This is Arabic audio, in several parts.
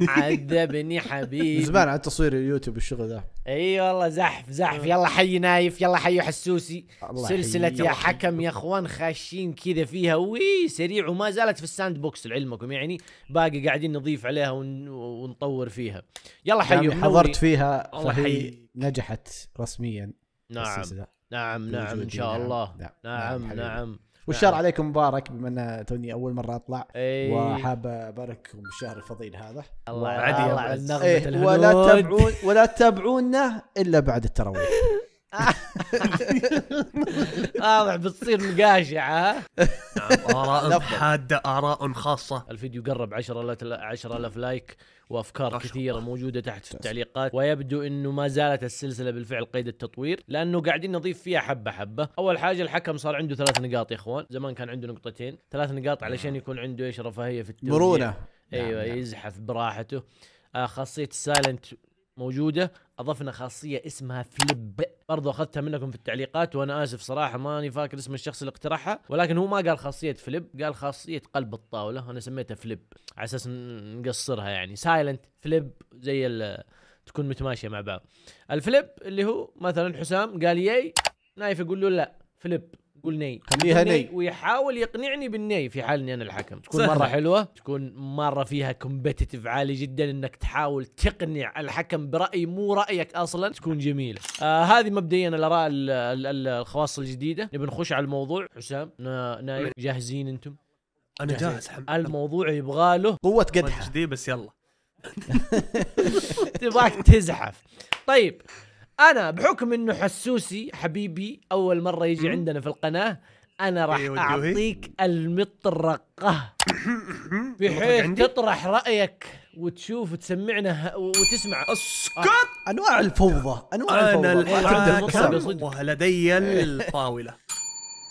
عذبني حبيبي زمان على تصوير اليوتيوب والشغل ذا اي والله زحف زحف يلا حي نايف يلا حي حسوسي سلسله يا حكم يا اخوان خاشين كذا فيها وي سريع وما زالت في الساند بوكس لعلمكم يعني باقي قاعدين نضيف عليها ونطور فيها يلا حي حضرت فيها فهي نجحت رسميا نعم نعم نعم ان شاء نعم. الله نعم نعم, نعم, نعم, نعم, نعم, نعم, نعم, نعم والشهر نعم. عليكم مبارك بما ان توني اول مره اطلع إيه. وحاب ابارككم بالشهر الفضيل هذا الله عادي الله على النغمه أيه. ولا تتابعون ولا تتابعونا الا بعد التراويح آه، واضح بتصير مقاشعه ها نعم، اراء حاده اراء خاصه الفيديو قرب 10000 10000 لايك وافكار كثيره موجوده تحت في التعليقات ويبدو انه ما زالت السلسله بالفعل قيد التطوير لانه قاعدين نضيف فيها حبه حبه اول حاجه الحكم صار عنده ثلاث نقاط يا اخوان زمان كان عنده نقطتين ثلاث نقاط آه. علشان يكون عنده ايش رفاهيه في التوزيع مرونه ايوه نعم. نعم. يزحف براحته آه خاصيه السايلنت موجوده اضفنا خاصيه اسمها فليب برضو اخذتها منكم في التعليقات وانا اسف صراحه ماني فاكر اسم الشخص اللي اقترحها ولكن هو ما قال خاصيه فليب قال خاصيه قلب الطاوله انا سميتها فليب على اساس نقصرها يعني سايلنت فليب زي تكون متماشيه مع بعض الفليب اللي هو مثلا حسام قال ياي نايف يقول له لا فليب تقول ني خليها ني ويحاول يقنعني بالني في حال اني انا الحكم تكون سهل. مره حلوه تكون مره فيها كومبتتف عالي جدا انك تحاول تقنع الحكم براي مو رايك اصلا تكون جميله آه هذه مبدئيا الاراء الخواص الجديده نبي نخش على الموضوع حسام نايف جاهزين انتم انا جاهز, حمد. الموضوع يبغى له قوه قدحه بس يلا تبغاك تزحف طيب انا بحكم انه حسوسي حبيبي اول مره يجي عندنا في القناه انا راح أيوة، اعطيك المطرقه بحيث تطرح رايك وتشوف وتسمعنا وتسمع اسكت آه. انواع الفوضى انواع انا الحاكم لدي الطاوله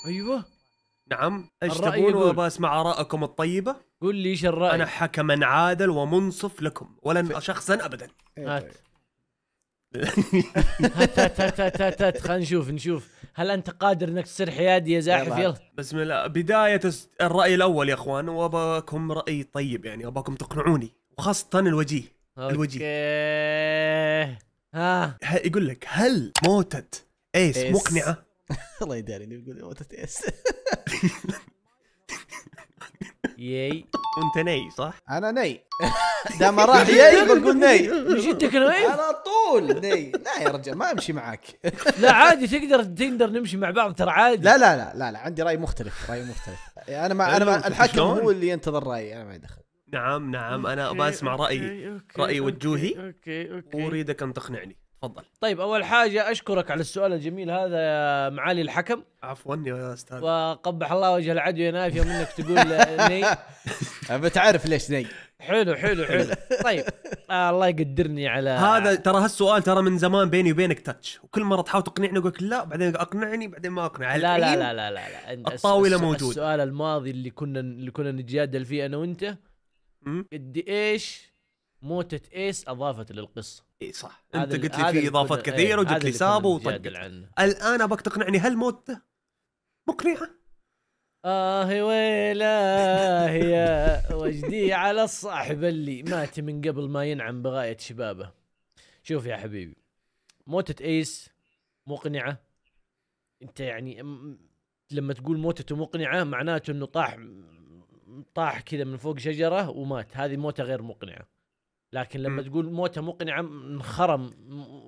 ايوه نعم ايش تبون وباسمع ارائكم الطيبه قول لي ايش الراي انا حكما عادل ومنصف لكم ولن شخصا ابدا هات هات هات خلينا نشوف نشوف هل انت قادر انك تصير حيادي يا زاحف يلا بسم الله بدايه الراي الاول يا اخوان واباكم راي طيب يعني اباكم تقنعوني وخاصه الوجيه أوكي. الوجيه ها يقول لك هل موتة ايس, مقنعه الله يداري يقول موتة ايس ياي وانت ني صح؟ انا ني دام راح ياي بقول ني مش ني؟ على طول ني لا يا رجال ما امشي معاك لا عادي تقدر تقدر نمشي مع بعض ترى عادي لا لا لا لا, لا عندي راي مختلف راي مختلف انا ما انا ما أيوه، الحكم هو اللي ينتظر رايي انا ما يدخل نعم نعم انا ابغى اسمع رايي رايي وجوهي اوكي اوكي واريدك ان تقنعني تفضل طيب اول حاجه اشكرك على السؤال الجميل هذا يا معالي الحكم عفوا يا استاذ وقبح الله وجه العدو يا نافيه منك تقول ني بتعرف ليش ني حلو حلو حلو طيب آه الله يقدرني على هذا ترى هالسؤال ترى من زمان بيني وبينك تاتش وكل مره تحاول تقنعني اقول لا بعدين اقنعني بعدين ما اقنع لا لا لا لا لا, لا. الطاوله موجود السؤال الماضي اللي كنا اللي كنا نتجادل فيه انا وانت قد ايش موتة ايس اضافت للقصه اي صح انت قلت لي في اضافات إيه، كثيره وجت لي سابو الان ابغاك تقنعني هل موتة مقنعه؟ اه ويلا يا وجدي على الصاحب اللي مات من قبل ما ينعم بغايه شبابه شوف يا حبيبي موتة ايس مقنعه انت يعني لما تقول موتته مقنعه معناته انه طاح طاح كذا من فوق شجره ومات هذه موته غير مقنعه لكن لما م. تقول موته مقنعه انخرم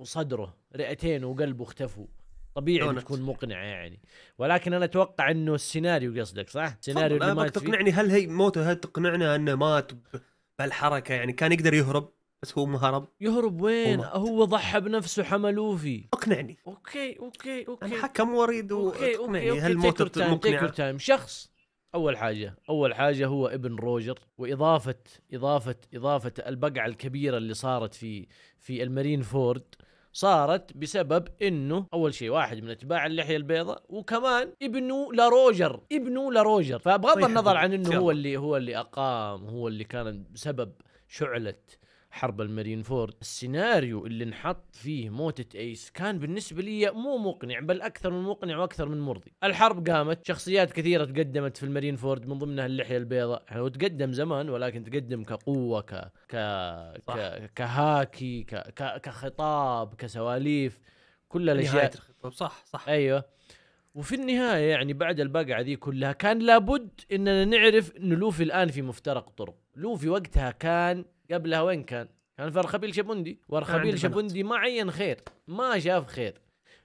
صدره رئتينه وقلبه اختفوا طبيعي دونت. تكون مقنعه يعني ولكن انا اتوقع انه السيناريو قصدك صح؟ السيناريو اللي ما تقنعني هل هي موته هل تقنعنا انه مات بهالحركه يعني كان يقدر يهرب بس هو هرب يهرب وين؟ هو, هو ضحى بنفسه حملوه فيه اقنعني اوكي اوكي اوكي الحكم وريد اوكي اوكي, أوكي. هل موته مقنعه؟ تايم. شخص اول حاجه اول حاجه هو ابن روجر واضافه اضافه اضافه البقعه الكبيره اللي صارت في في المارين فورد صارت بسبب انه اول شيء واحد من اتباع اللحيه البيضاء وكمان ابنه لروجر ابنه لروجر فبغض طيب. النظر عن انه هو اللي هو اللي اقام هو اللي كان سبب شعله حرب المارين فورد السيناريو اللي انحط فيه موتة ايس كان بالنسبة لي مو مقنع بل اكثر من مقنع واكثر من مرضي الحرب قامت شخصيات كثيرة تقدمت في المارين فورد من ضمنها اللحية البيضاء هو تقدم زمان ولكن تقدم كقوة ك... ك... ك... كهاكي ك... ك... كخطاب كسواليف كل الاشياء الخطاب صح صح ايوه وفي النهاية يعني بعد البقعة ذي كلها كان لابد اننا نعرف انه لوفي الان في مفترق طرق لوفي وقتها كان قبلها وين كان؟ كان في ارخبيل شبوندي وارخبيل شبوندي ما عين خير ما شاف خير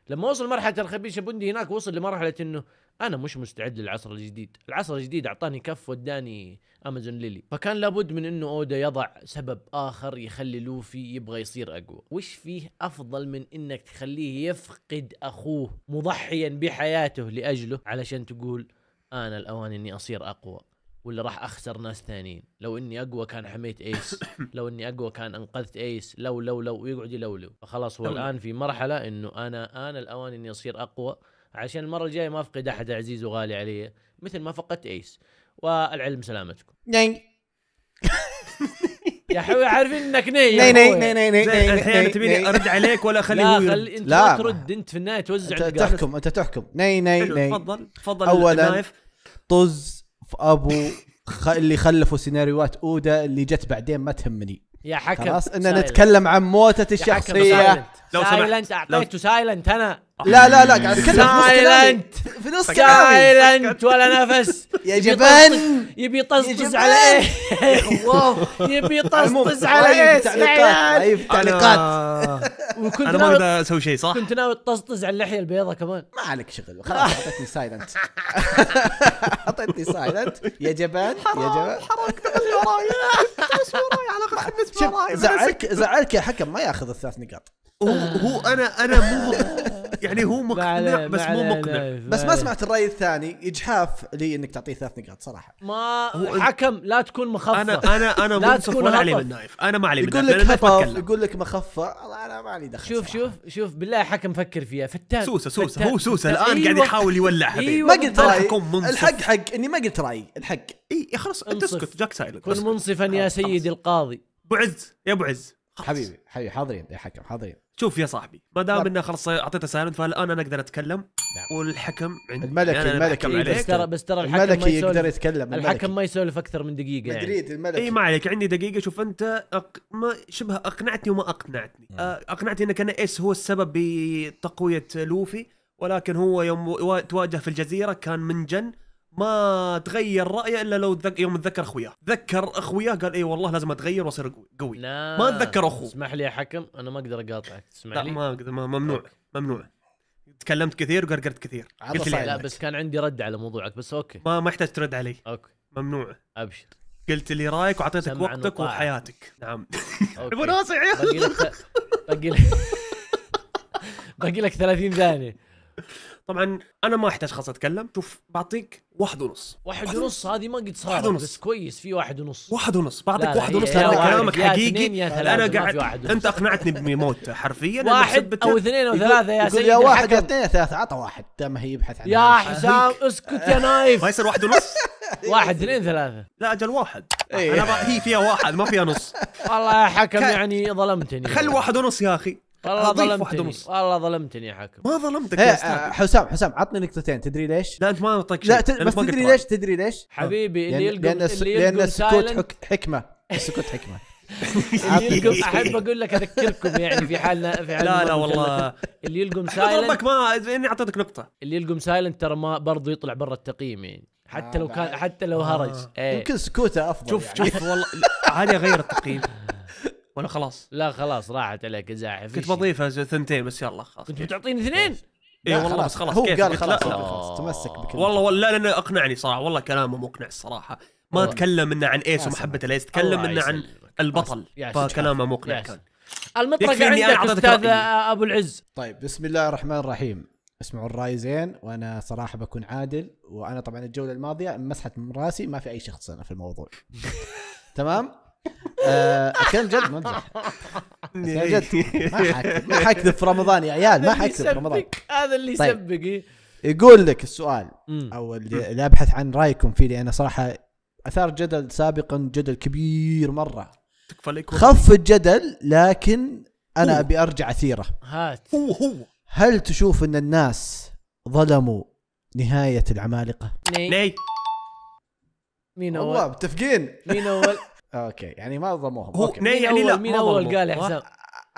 لما وصل مرحله ارخبيل شبوندي هناك وصل لمرحله انه انا مش مستعد للعصر الجديد العصر الجديد اعطاني كف واداني امازون ليلي فكان لابد من انه اودا يضع سبب اخر يخلي لوفي يبغى يصير اقوى وش فيه افضل من انك تخليه يفقد اخوه مضحيا بحياته لاجله علشان تقول انا الاوان اني اصير اقوى ولا راح اخسر ناس ثانيين لو اني اقوى كان حميت ايس لو اني اقوى كان انقذت ايس لو لو لو ويقعد يلولو فخلاص هو الان في مرحله انه انا انا الاوان اني اصير اقوى عشان المره الجايه ما افقد احد عزيز وغالي علي مثل ما فقدت ايس والعلم سلامتكم يا حبيبي عارفين انك ني ني ني ني ني ني الحين تبيني ارد عليك ولا اخليه لا خلي انت لا ترد انت في النهايه توزع انت تحكم انت تحكم ني ني ني تفضل تفضل اولا طز في ابو خ... اللي خلفوا سيناريوهات اودا اللي جت بعدين ما تهمني يا حكم خلاص ان نتكلم عن موتة الشخصيه لو سمحت سايلنت اعطيته لو... سايلنت انا لا لا لا قاعد اتكلم سايلنت في نص سايلنت ولا نفس يا جبان يبي يطزطز على ايه يبي يطزطز على ايه تعليقات تعليقات آه. انا ما اقدر اسوي شيء صح كنت ناوي تطزطز على اللحيه البيضاء كمان ما عليك شغل خلاص اعطيتني سايلنت اعطيتني سايلنت يا جبان يا جبان حركت اللي وراي وراي على الاقل خمس وراي زعلك زعلك يا حكم ما ياخذ الثلاث نقاط هو آه. هو انا انا مو يعني هو مقنع بس مو مقنع بس ما سمعت الراي الثاني اجحاف لي انك تعطيه ثلاث نقاط صراحه ما حكم لا تكون مخفى انا انا انا لا تكون ولا علي بالنايف انا ما علي يقول لك خفف يقول لك مخفى انا ما علي دخل شوف شوف شوف بالله حكم فكر فيها فتان سوسه سوسه هو سوسه الان قاعد أيوة. يحاول يولع حبيبي أيوة، ما قلت رايي الحق حق اني ما قلت رايي الحق اي خلاص انت اسكت جاك سايلنت كن منصفا يا آه، سيدي القاضي ابو عز يا ابو عز حبيبي حبيبي حاضرين يا حكم حاضرين شوف يا صاحبي ما دام انه خلاص اعطيته سايلنت فالان انا اقدر اتكلم نعم. والحكم عندي الملكي يعني الملكي إيه بس ترى بس ترى الحكم الملكي يقدر يتكلم الملكي. الحكم ما يسولف اكثر من دقيقه يعني مدريد الملكي اي ما عليك عندي دقيقه شوف انت أق... ما شبه اقنعتني وما اقنعتني نعم. أه، اقنعتني انك انا ايس هو السبب بتقويه لوفي ولكن هو يوم تواجه في الجزيره كان منجن ما تغير رايه الا لو تذك... يوم تذكر اخوياه تذكر اخوياه قال اي والله لازم اتغير واصير قوي لا ما اتذكر اخوه اسمح لي يا حكم انا ما اقدر اقاطعك تسمح لا لي لا ما اقدر ممنوع ممنوع تكلمت كثير وقرقرت كثير قلت لي لا بس كان عندي رد على موضوعك بس اوكي ما ما يحتاج ترد علي اوكي ممنوع ابشر قلت لي رايك واعطيتك وقتك وحياتك نعم ابو اخي باقي لك باقي لك 30 ثانيه طبعا انا ما احتاج خلاص اتكلم شوف بعطيك واحد ونص واحد, ونص هذه ما قد صارت بس كويس في واحد ونص واحد ونص بعطيك واحد ونص لان كلامك حقيقي انا قاعد انت اقنعتني بموت حرفيا واحد او اثنين او ثلاثه يا سيدي يا واحد يا اثنين ثلاثه عطى واحد دام هي يبحث عن يا حسام اسكت يا نايف ما يصير واحد ونص واحد اثنين ثلاثه لا اجل واحد إيه. انا هي فيها واحد ما فيها نص والله يا حكم يعني ظلمتني خل واحد ونص يا اخي والله ظلمتني والله ظلمتني يا حكم ما ظلمتك إيه، يا آه، حسام حسام عطني نقطتين تدري ليش؟ لا انت ما نطق شيء لا بس تدري ليش تدري ليش؟ حبيبي اللي يلقم لان, لأن السكوت حكمه السكوت حكمه يلقم احب اقول لك اذكركم يعني في حالنا في حالنا لا لا والله اللي يلقم سايلنت ربك ما اني اعطيتك نقطه اللي يلقم سايلنت ترى ما برضه يطلع برا التقييم يعني حتى آه، لو كان حتى لو هرج آه. إيه. يمكن سكوته افضل شوف يعني. شوف والله عادي اغير التقييم ولا خلاص؟ لا خلاص راحت عليك زاحف كنت بضيفها ثنتين بس يلا خلاص كنت بتعطيني اثنين؟ اي والله بس خلاص هو كيف قال خلاص, لا لا خلاص تمسك بكلمة والله لا لانه اقنعني صراحه والله كلامه مقنع الصراحه ما الله. تكلم انه عن ايس ومحبه الايس تكلم انه عن البطل فكلامه مقنع كان المطرقه عندك استاذ ابو العز طيب بسم الله الرحمن الرحيم اسمعوا الراي زين وانا صراحه بكون عادل وانا طبعا الجوله الماضيه مسحت من راسي ما في اي شخص انا في الموضوع تمام اتكلم آه، جد ما جد ما حكذب ما في رمضان يا عيال ما حكذب في رمضان هذا اللي طيب. يسبق إيه. يقول لك السؤال او اللي ابحث عن رايكم فيه لان صراحه اثار جدل سابقا جدل كبير مره تكفى لك خف الجدل لكن انا ابي ارجع اثيره هات هو هو هل تشوف ان الناس ظلموا نهايه العمالقه؟ ني, ني. مين اول؟ والله متفقين مين اول؟ اوكي يعني ما ضموهم هو أوكي. مين يعني أول لا مين اول قال يا حسام؟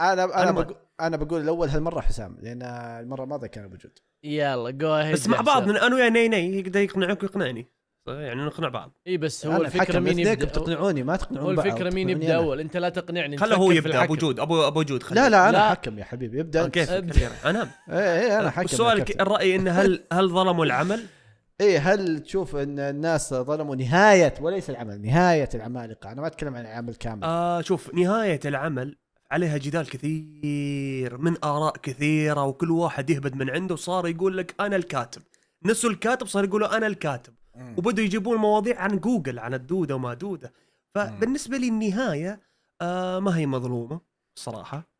انا انا بقول انا بقول الاول هالمره حسام لان المره الماضيه كان موجود يلا جو بس مع بعض من انا ويا ني ني يقدر يقنعك ويقنعني يعني نقنع بعض اي بس هو الفكره مين يبدا بتقنعوني ما تقنعون هو الفكره مين يبدا اول انت لا تقنعني خله هو يبدا ابو جود ابو ابو جود خليه لا لا انا حكم يا حبيبي ابدا كيف انا اي إيه، انا حكم سؤالك الراي ان هل هل ظلموا العمل ايه هل تشوف ان الناس ظلموا نهايه وليس العمل نهايه العمالقه انا ما اتكلم عن العمل كامل آه شوف نهايه العمل عليها جدال كثير من اراء كثيره وكل واحد يهبد من عنده وصار يقول لك انا الكاتب نسوا الكاتب صار يقولوا انا الكاتب وبدوا يجيبون مواضيع عن جوجل عن الدوده وما دوده فبالنسبه لي النهايه آه ما هي مظلومه صراحه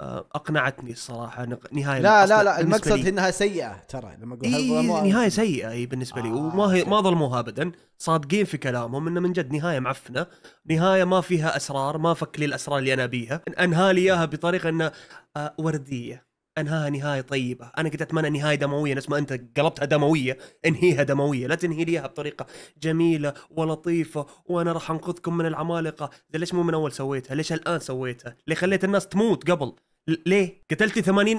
آه، اقنعتني الصراحه نهايه لا لا لا المقصد انها سيئه ترى لما اقول إيه نهايه سيئه هي بالنسبه لي آه وما هي آه. ما ظلموها ابدا صادقين في كلامهم انه من جد نهايه معفنه نهايه ما فيها اسرار ما فك لي الاسرار اللي انا بيها انهى لي اياها بطريقه انه آه، ورديه انهاها نهايه طيبه انا كنت اتمنى نهايه دمويه نفس ما انت قلبتها دمويه انهيها دمويه لا تنهي ليها بطريقه جميله ولطيفه وانا راح انقذكم من العمالقه ليش مو من اول سويتها ليش الان سويتها ليه خليت الناس تموت قبل ليه؟ قتلتي 80 80%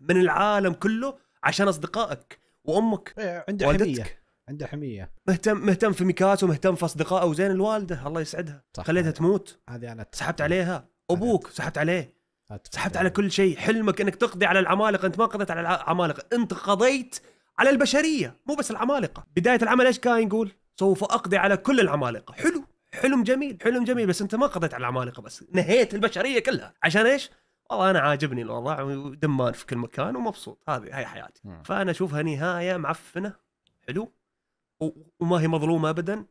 من العالم كله عشان اصدقائك وامك إيه، عنده حميه عنده حميه مهتم مهتم في ميكاتو مهتم في اصدقائه وزين الوالده الله يسعدها صح خليتها تموت هذه انا سحبت عليها ابوك سحبت عليه سحبت على كل شيء حلمك انك تقضي على العمالقه انت ما قضيت على العمالقه انت قضيت على البشريه مو بس العمالقه بدايه العمل ايش كان يقول سوف اقضي على كل العمالقه حلو حلم جميل حلم جميل بس انت ما قضيت على العمالقه بس نهيت البشريه كلها عشان ايش؟ والله انا عاجبني الوضع ودمان في كل مكان ومبسوط هذه هي حياتي م. فانا اشوفها نهايه معفنه حلو وما هي مظلومه ابدا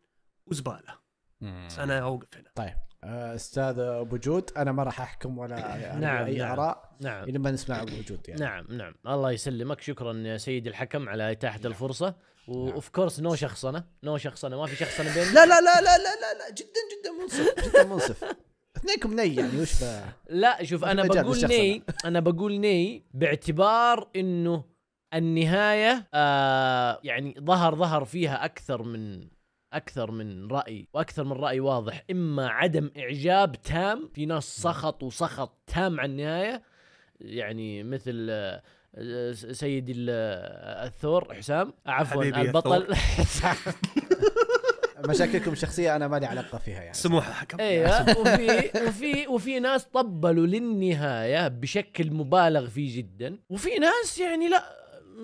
وزباله بس انا اوقف هنا طيب آه، استاذ ابو جود انا ما راح احكم ولا نعم اي نعم اراء نعم لما نسمع ابو جود يعني نعم نعم الله يسلمك شكرا يا سيدي الحكم على اتاحه نعم. الفرصه نعم. واوف كورس نو شخصنه نو شخصنه ما في شخصنه بين لا لا لا لا لا لا جدا جدا منصف جدا منصف اثنينكم ني يعني وش لا شوف انا بقول ني انا بقول ني باعتبار انه النهايه آه يعني ظهر ظهر فيها اكثر من اكثر من راي واكثر من راي واضح اما عدم اعجاب تام في ناس نعم. سخط وسخط تام عن النهايه يعني مثل آه، سيدي آه، الثور حسام عفوا البطل مشاكلكم الشخصيه انا مالي علاقه فيها يعني سموحه حكم ايوه وفي وفي وفي ناس طبلوا للنهايه بشكل مبالغ فيه جدا وفي ناس يعني لا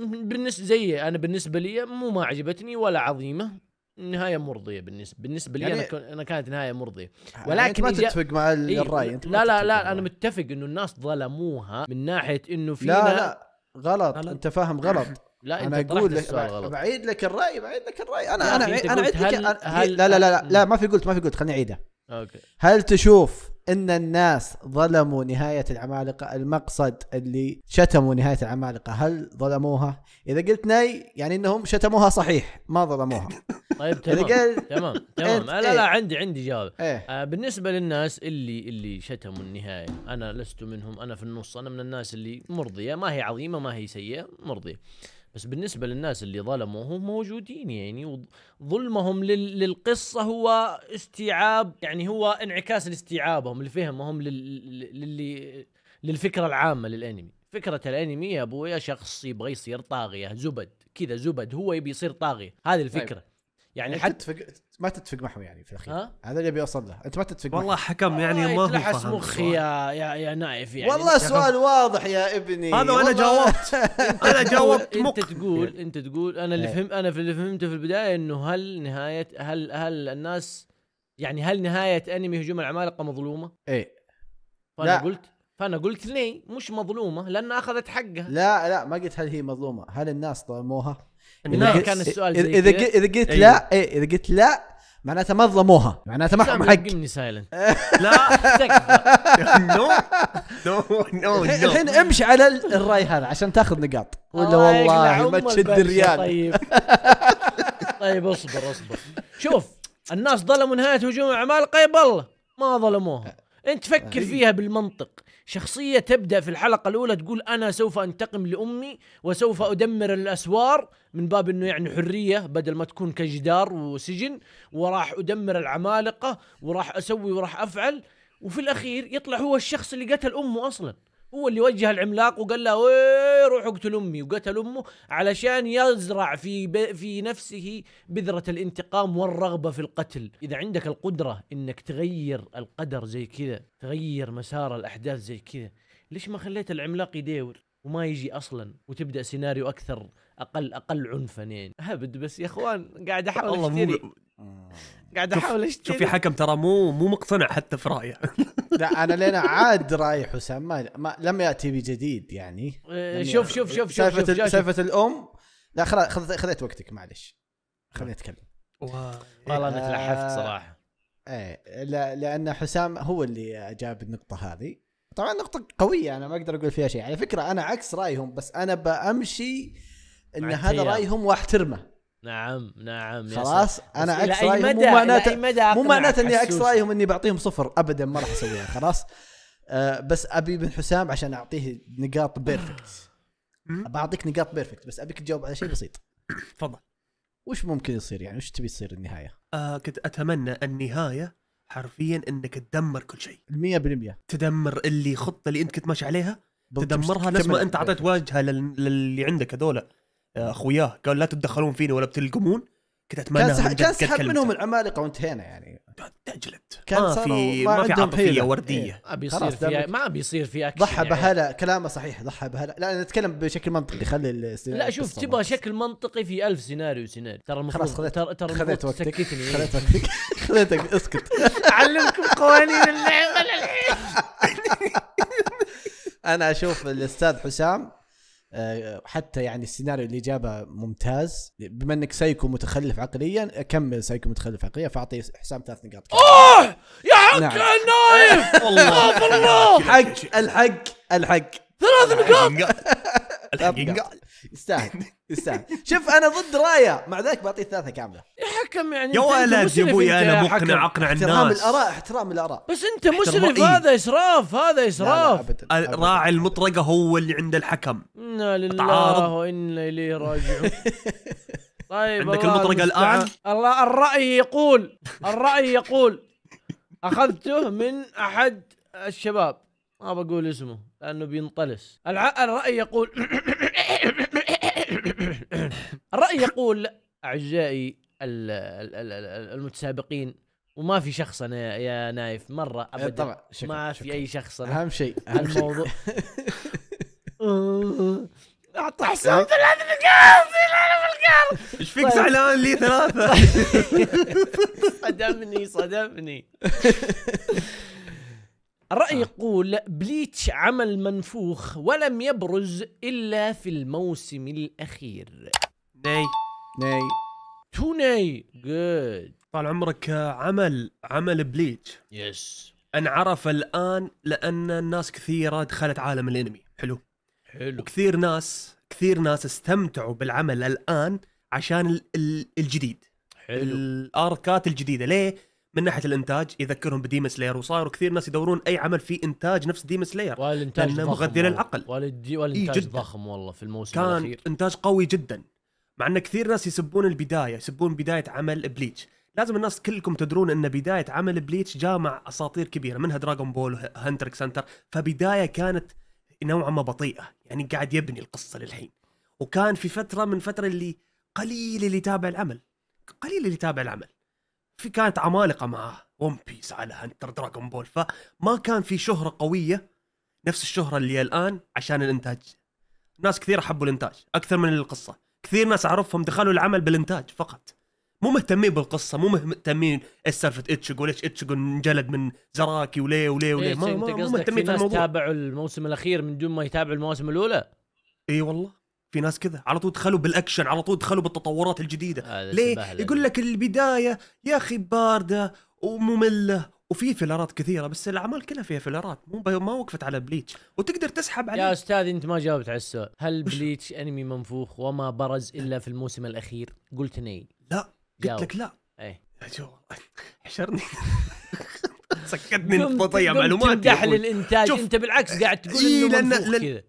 بالنسبه زي انا بالنسبه لي مو ما عجبتني ولا عظيمه نهايه مرضيه بالنسبه بالنسبه لي يعني انا انا كانت نهايه مرضيه يعني ولكن يعني انت ما تتفق مع الراي انت لا لا لا انا متفق انه الناس ظلموها من ناحيه انه في لا لا غلط أنا... انت فاهم غلط لا انا اقول لك بعيد لك الراي بعيد لك الراي انا انا انا عيد هل... هل... لا, لا لا لا لا ما في قلت ما في قلت خليني اعيده اوكي هل تشوف ان الناس ظلموا نهايه العمالقه المقصد اللي شتموا نهايه العمالقه هل ظلموها؟ اذا قلت ناي يعني انهم شتموها صحيح ما ظلموها طيب تمام قلت... تمام تمام لا إيه. لا عندي عندي جواب ايه؟ آه بالنسبه للناس اللي اللي شتموا النهايه انا لست منهم انا في النص انا من الناس اللي مرضيه ما هي عظيمه ما هي سيئه مرضيه بس بالنسبه للناس اللي ظلموا هم موجودين يعني ظلمهم للقصه هو استيعاب يعني هو انعكاس لاستيعابهم لفهمهم للي للفكره العامه للانمي فكرة الانمي يا ابويا شخص يبغى يصير طاغية زبد كذا زبد هو يبي يصير طاغية هذه طيب. الفكرة يعني, يعني حتى تتفق ما تتفق معه يعني في الاخير أه؟ هذا اللي ابي اوصل له انت ما تتفق والله حكم يعني آه، ما هو فاهم مخي يا يا, يا نايف يعني والله سؤال واضح يا ابني هذا وانا جاوبت انا جاوبت مك انت تقول انت تقول انا اللي إيه. فهمت انا اللي فهمته في البدايه انه هل نهايه هل هل الناس يعني هل نهايه انمي هجوم العمالقه مظلومه؟ ايه فانا لا. قلت فانا قلت ليه مش مظلومه لان اخذت حقها لا لا ما قلت هل هي مظلومه هل الناس ظلموها الناس آه، كان السؤال اذا قلت اذا قلت أيوه. لا إيه اذا قلت لا معناته ما ظلموها معناته ما حق لا سايلنت لا نو نو نو الحين امشي على الراي هذا عشان تاخذ نقاط ولا والله ما تشد الريال طيب طيب اصبر اصبر شوف الناس ظلموا نهايه هجوم عمالقه يا بالله ما ظلموها انت فكر فيها بالمنطق شخصية تبدأ في الحلقة الأولى تقول أنا سوف أنتقم لأمي وسوف أدمر الأسوار من باب أنه يعني حرية بدل ما تكون كجدار وسجن وراح أدمر العمالقة وراح أسوي وراح أفعل وفي الأخير يطلع هو الشخص اللي قتل أمه أصلاً هو اللي وجه العملاق وقال له ايه روح اقتل امي وقتل امه علشان يزرع في في نفسه بذره الانتقام والرغبه في القتل، اذا عندك القدره انك تغير القدر زي كذا، تغير مسار الاحداث زي كذا، ليش ما خليت العملاق يدور وما يجي اصلا وتبدا سيناريو اكثر اقل اقل عنفا يعني هبد بس يا اخوان قاعد احاول اشتري آه. قاعد احاول اشتري شوف في حكم ترى مو مو مقتنع حتى في رايه لا انا لين عاد راي حسام ما, لم ياتي بجديد يعني إيه، شوف شوف شوف شوف سالفه سالفه الام لا خلاص خذيت وقتك معلش خليني اتكلم والله انا آه، تلحفت صراحه ايه لا لان حسام هو اللي جاب النقطه هذه طبعا نقطة قوية انا ما اقدر اقول فيها شيء، على فكرة انا عكس رايهم بس انا بامشي ان هذا رايهم واحترمه. نعم نعم يا خلاص انا عكس رايهم مو معناته مو معناته اني عكس رايهم اني بعطيهم صفر ابدا ما راح اسويها خلاص آه بس ابي بن حسام عشان اعطيه نقاط بيرفكت بعطيك نقاط بيرفكت بس ابيك تجاوب على شيء بسيط تفضل وش ممكن يصير يعني وش تبي تصير النهايه؟ آه كنت اتمنى النهايه حرفيا انك تدمر كل شيء 100% تدمر اللي خطه اللي انت كنت ماشي عليها تدمرها نفس ما انت اعطيت واجهه للي عندك هذولا اخوياه قال لا تتدخلون فينا ولا بتلقمون كنت اتمنى كان سحب, كان سحب منهم العمالقه وانتهينا يعني تجلد كان ما في ما, ما في عاطفيه ورديه ابي إيه. يصير في ما ابي يصير في اكشن ضحى يعني. بهلا كلامه صحيح ضحى بهلا لا نتكلم بشكل منطقي خلي لا شوف تبغى شكل منطقي في ألف سيناريو سيناريو ترى المفروض خلاص خذيت ترى خذيت وقتك خذيت وقتك خذيتك اسكت اعلمكم قوانين اللعبه انا اشوف الاستاذ حسام حتى يعني السيناريو اللي جابه ممتاز بما انك سايكو متخلف عقليا اكمل سايكو متخلف عقليا فاعطي حسام ثلاث نقاط اوه يا حق نعم. النايف والله الحق الحق الحق ثلاث نقاط الحين قال يستاهل يستاهل شوف انا ضد رايا مع ذلك بعطيه ثلاثه كامله يا حكم يعني يا ولد يا ابوي انا مقنع اقنع الناس احترام الاراء احترام الاراء بس انت مسرف هذا اسراف هذا اسراف راعي المطرقه هو اللي عند الحكم انا لله وانا اليه راجعون طيب عندك المطرقه الان الله الراي يقول الراي يقول اخذته من احد الشباب ما بقول اسمه لانه بينطلس الع... الراي يقول الراي يقول اعزائي المتسابقين وما في شخص انا يا نايف مره إيه، ابدا طبعا شكرا ما في اي شخص أنا. اهم شيء اهم الموضوع اعطى حساب ثلاثة العالم القلب ايش فيك طيب. زعلان لي ثلاثة صدمني صدمني الرأي آه. يقول بليتش عمل منفوخ ولم يبرز إلا في الموسم الأخير ناي ناي تو ناي جود طال عمرك عمل عمل بليتش يس انعرف الآن لأن الناس كثيرة دخلت عالم الأنمي حلو حلو وكثير ناس كثير ناس استمتعوا بالعمل الآن عشان الجديد حلو الاركات الجديده ليه من ناحيه الانتاج يذكرهم بديم سلاير وصاروا كثير ناس يدورون اي عمل فيه انتاج نفس ديم سلاير والانتاج ضخم مغذي للعقل والدي والانتاج إيه جداً. ضخم والله في الموسم كان الأخير. انتاج قوي جدا مع ان كثير ناس يسبون البدايه يسبون بدايه عمل بليتش لازم الناس كلكم تدرون ان بدايه عمل بليتش جامع اساطير كبيره منها دراغون بول وهنتر سنتر فبدايه كانت نوعا ما بطيئه يعني قاعد يبني القصه للحين وكان في فتره من فتره اللي قليل اللي يتابع العمل قليل اللي يتابع العمل في كانت عمالقه معاه ون بيس على هنتر دراغون بول فما كان في شهره قويه نفس الشهره اللي الان عشان الانتاج ناس كثير حبوا الانتاج اكثر من القصه كثير ناس اعرفهم دخلوا العمل بالانتاج فقط مو مهتمين بالقصه مو مهتمين ايش سالفه اتشيجو ليش اتشيجو انجلد من زراكي وليه وليه وليه ما, ما مو مهتمين في, الموضوع تابعوا الموسم الاخير من دون ما يتابعوا المواسم الاولى اي والله في ناس كذا على طول دخلوا بالاكشن على طول دخلوا بالتطورات الجديده ليه يقول لك البدايه يا اخي بارده وممله وفي فيلرات كثيره بس الاعمال كلها فيها فيلرات مو ما وقفت على بليتش وتقدر تسحب عليه يا استاذ انت ما جاوبت على السؤال هل بليتش انمي منفوخ وما برز الا في الموسم الاخير قلت ني لا قلت لك لا ايه حشرني سكتني تضيع معلوماتي تمدح للانتاج انت بالعكس قاعد تقول انه منفوخ كذا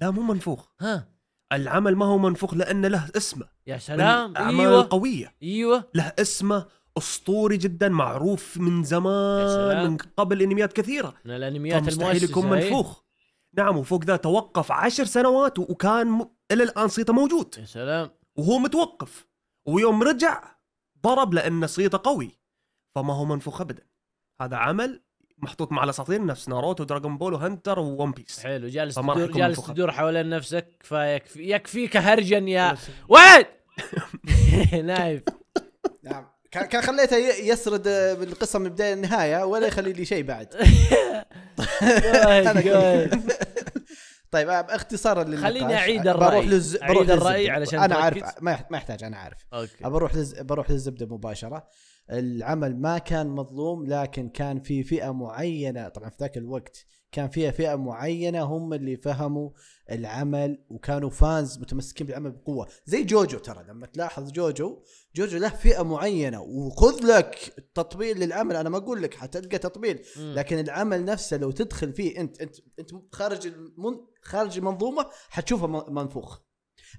لا مو منفوخ ها العمل ما هو منفوخ لأن له اسمه يا سلام اعمال أيوة. قويه أيوة له اسمه اسطوري جدا معروف من زمان من قبل انميات كثيره من الانميات المؤسسه يكون إيه؟ منفوخ نعم وفوق ذا توقف عشر سنوات وكان م... الى الان صيته موجود يا سلام وهو متوقف ويوم رجع ضرب لان صيته قوي فما هو منفوخ ابدا هذا عمل محطوط مع الاساطير نفس ناروتو دراجون بول وهنتر وون بيس حلو جالس تدور جالس تدور حوالين نفسك فيكفي يكفيك هرجا يا وعد نايف نعم كان خليته يسرد آه، القصه من البدايه للنهايه ولا يخلي لي شيء بعد طيب آه، اختصارا للنقاش خليني آه، اعيد الراي بروح للز... بروح اعيد الراي علشان انا عارف ما يحتاج انا عارف اوكي بروح للز... بروح للزبده مباشره العمل ما كان مظلوم لكن كان في فئه معينه طبعا في ذاك الوقت كان فيها فئه معينه هم اللي فهموا العمل وكانوا فانز متمسكين بالعمل بقوه زي جوجو ترى لما تلاحظ جوجو جوجو له فئه معينه وخذ لك تطبيل للعمل انا ما اقول لك حتلقى تطبيل لكن العمل نفسه لو تدخل فيه انت انت انت خارج المن خارج المنظومه حتشوفه منفوخ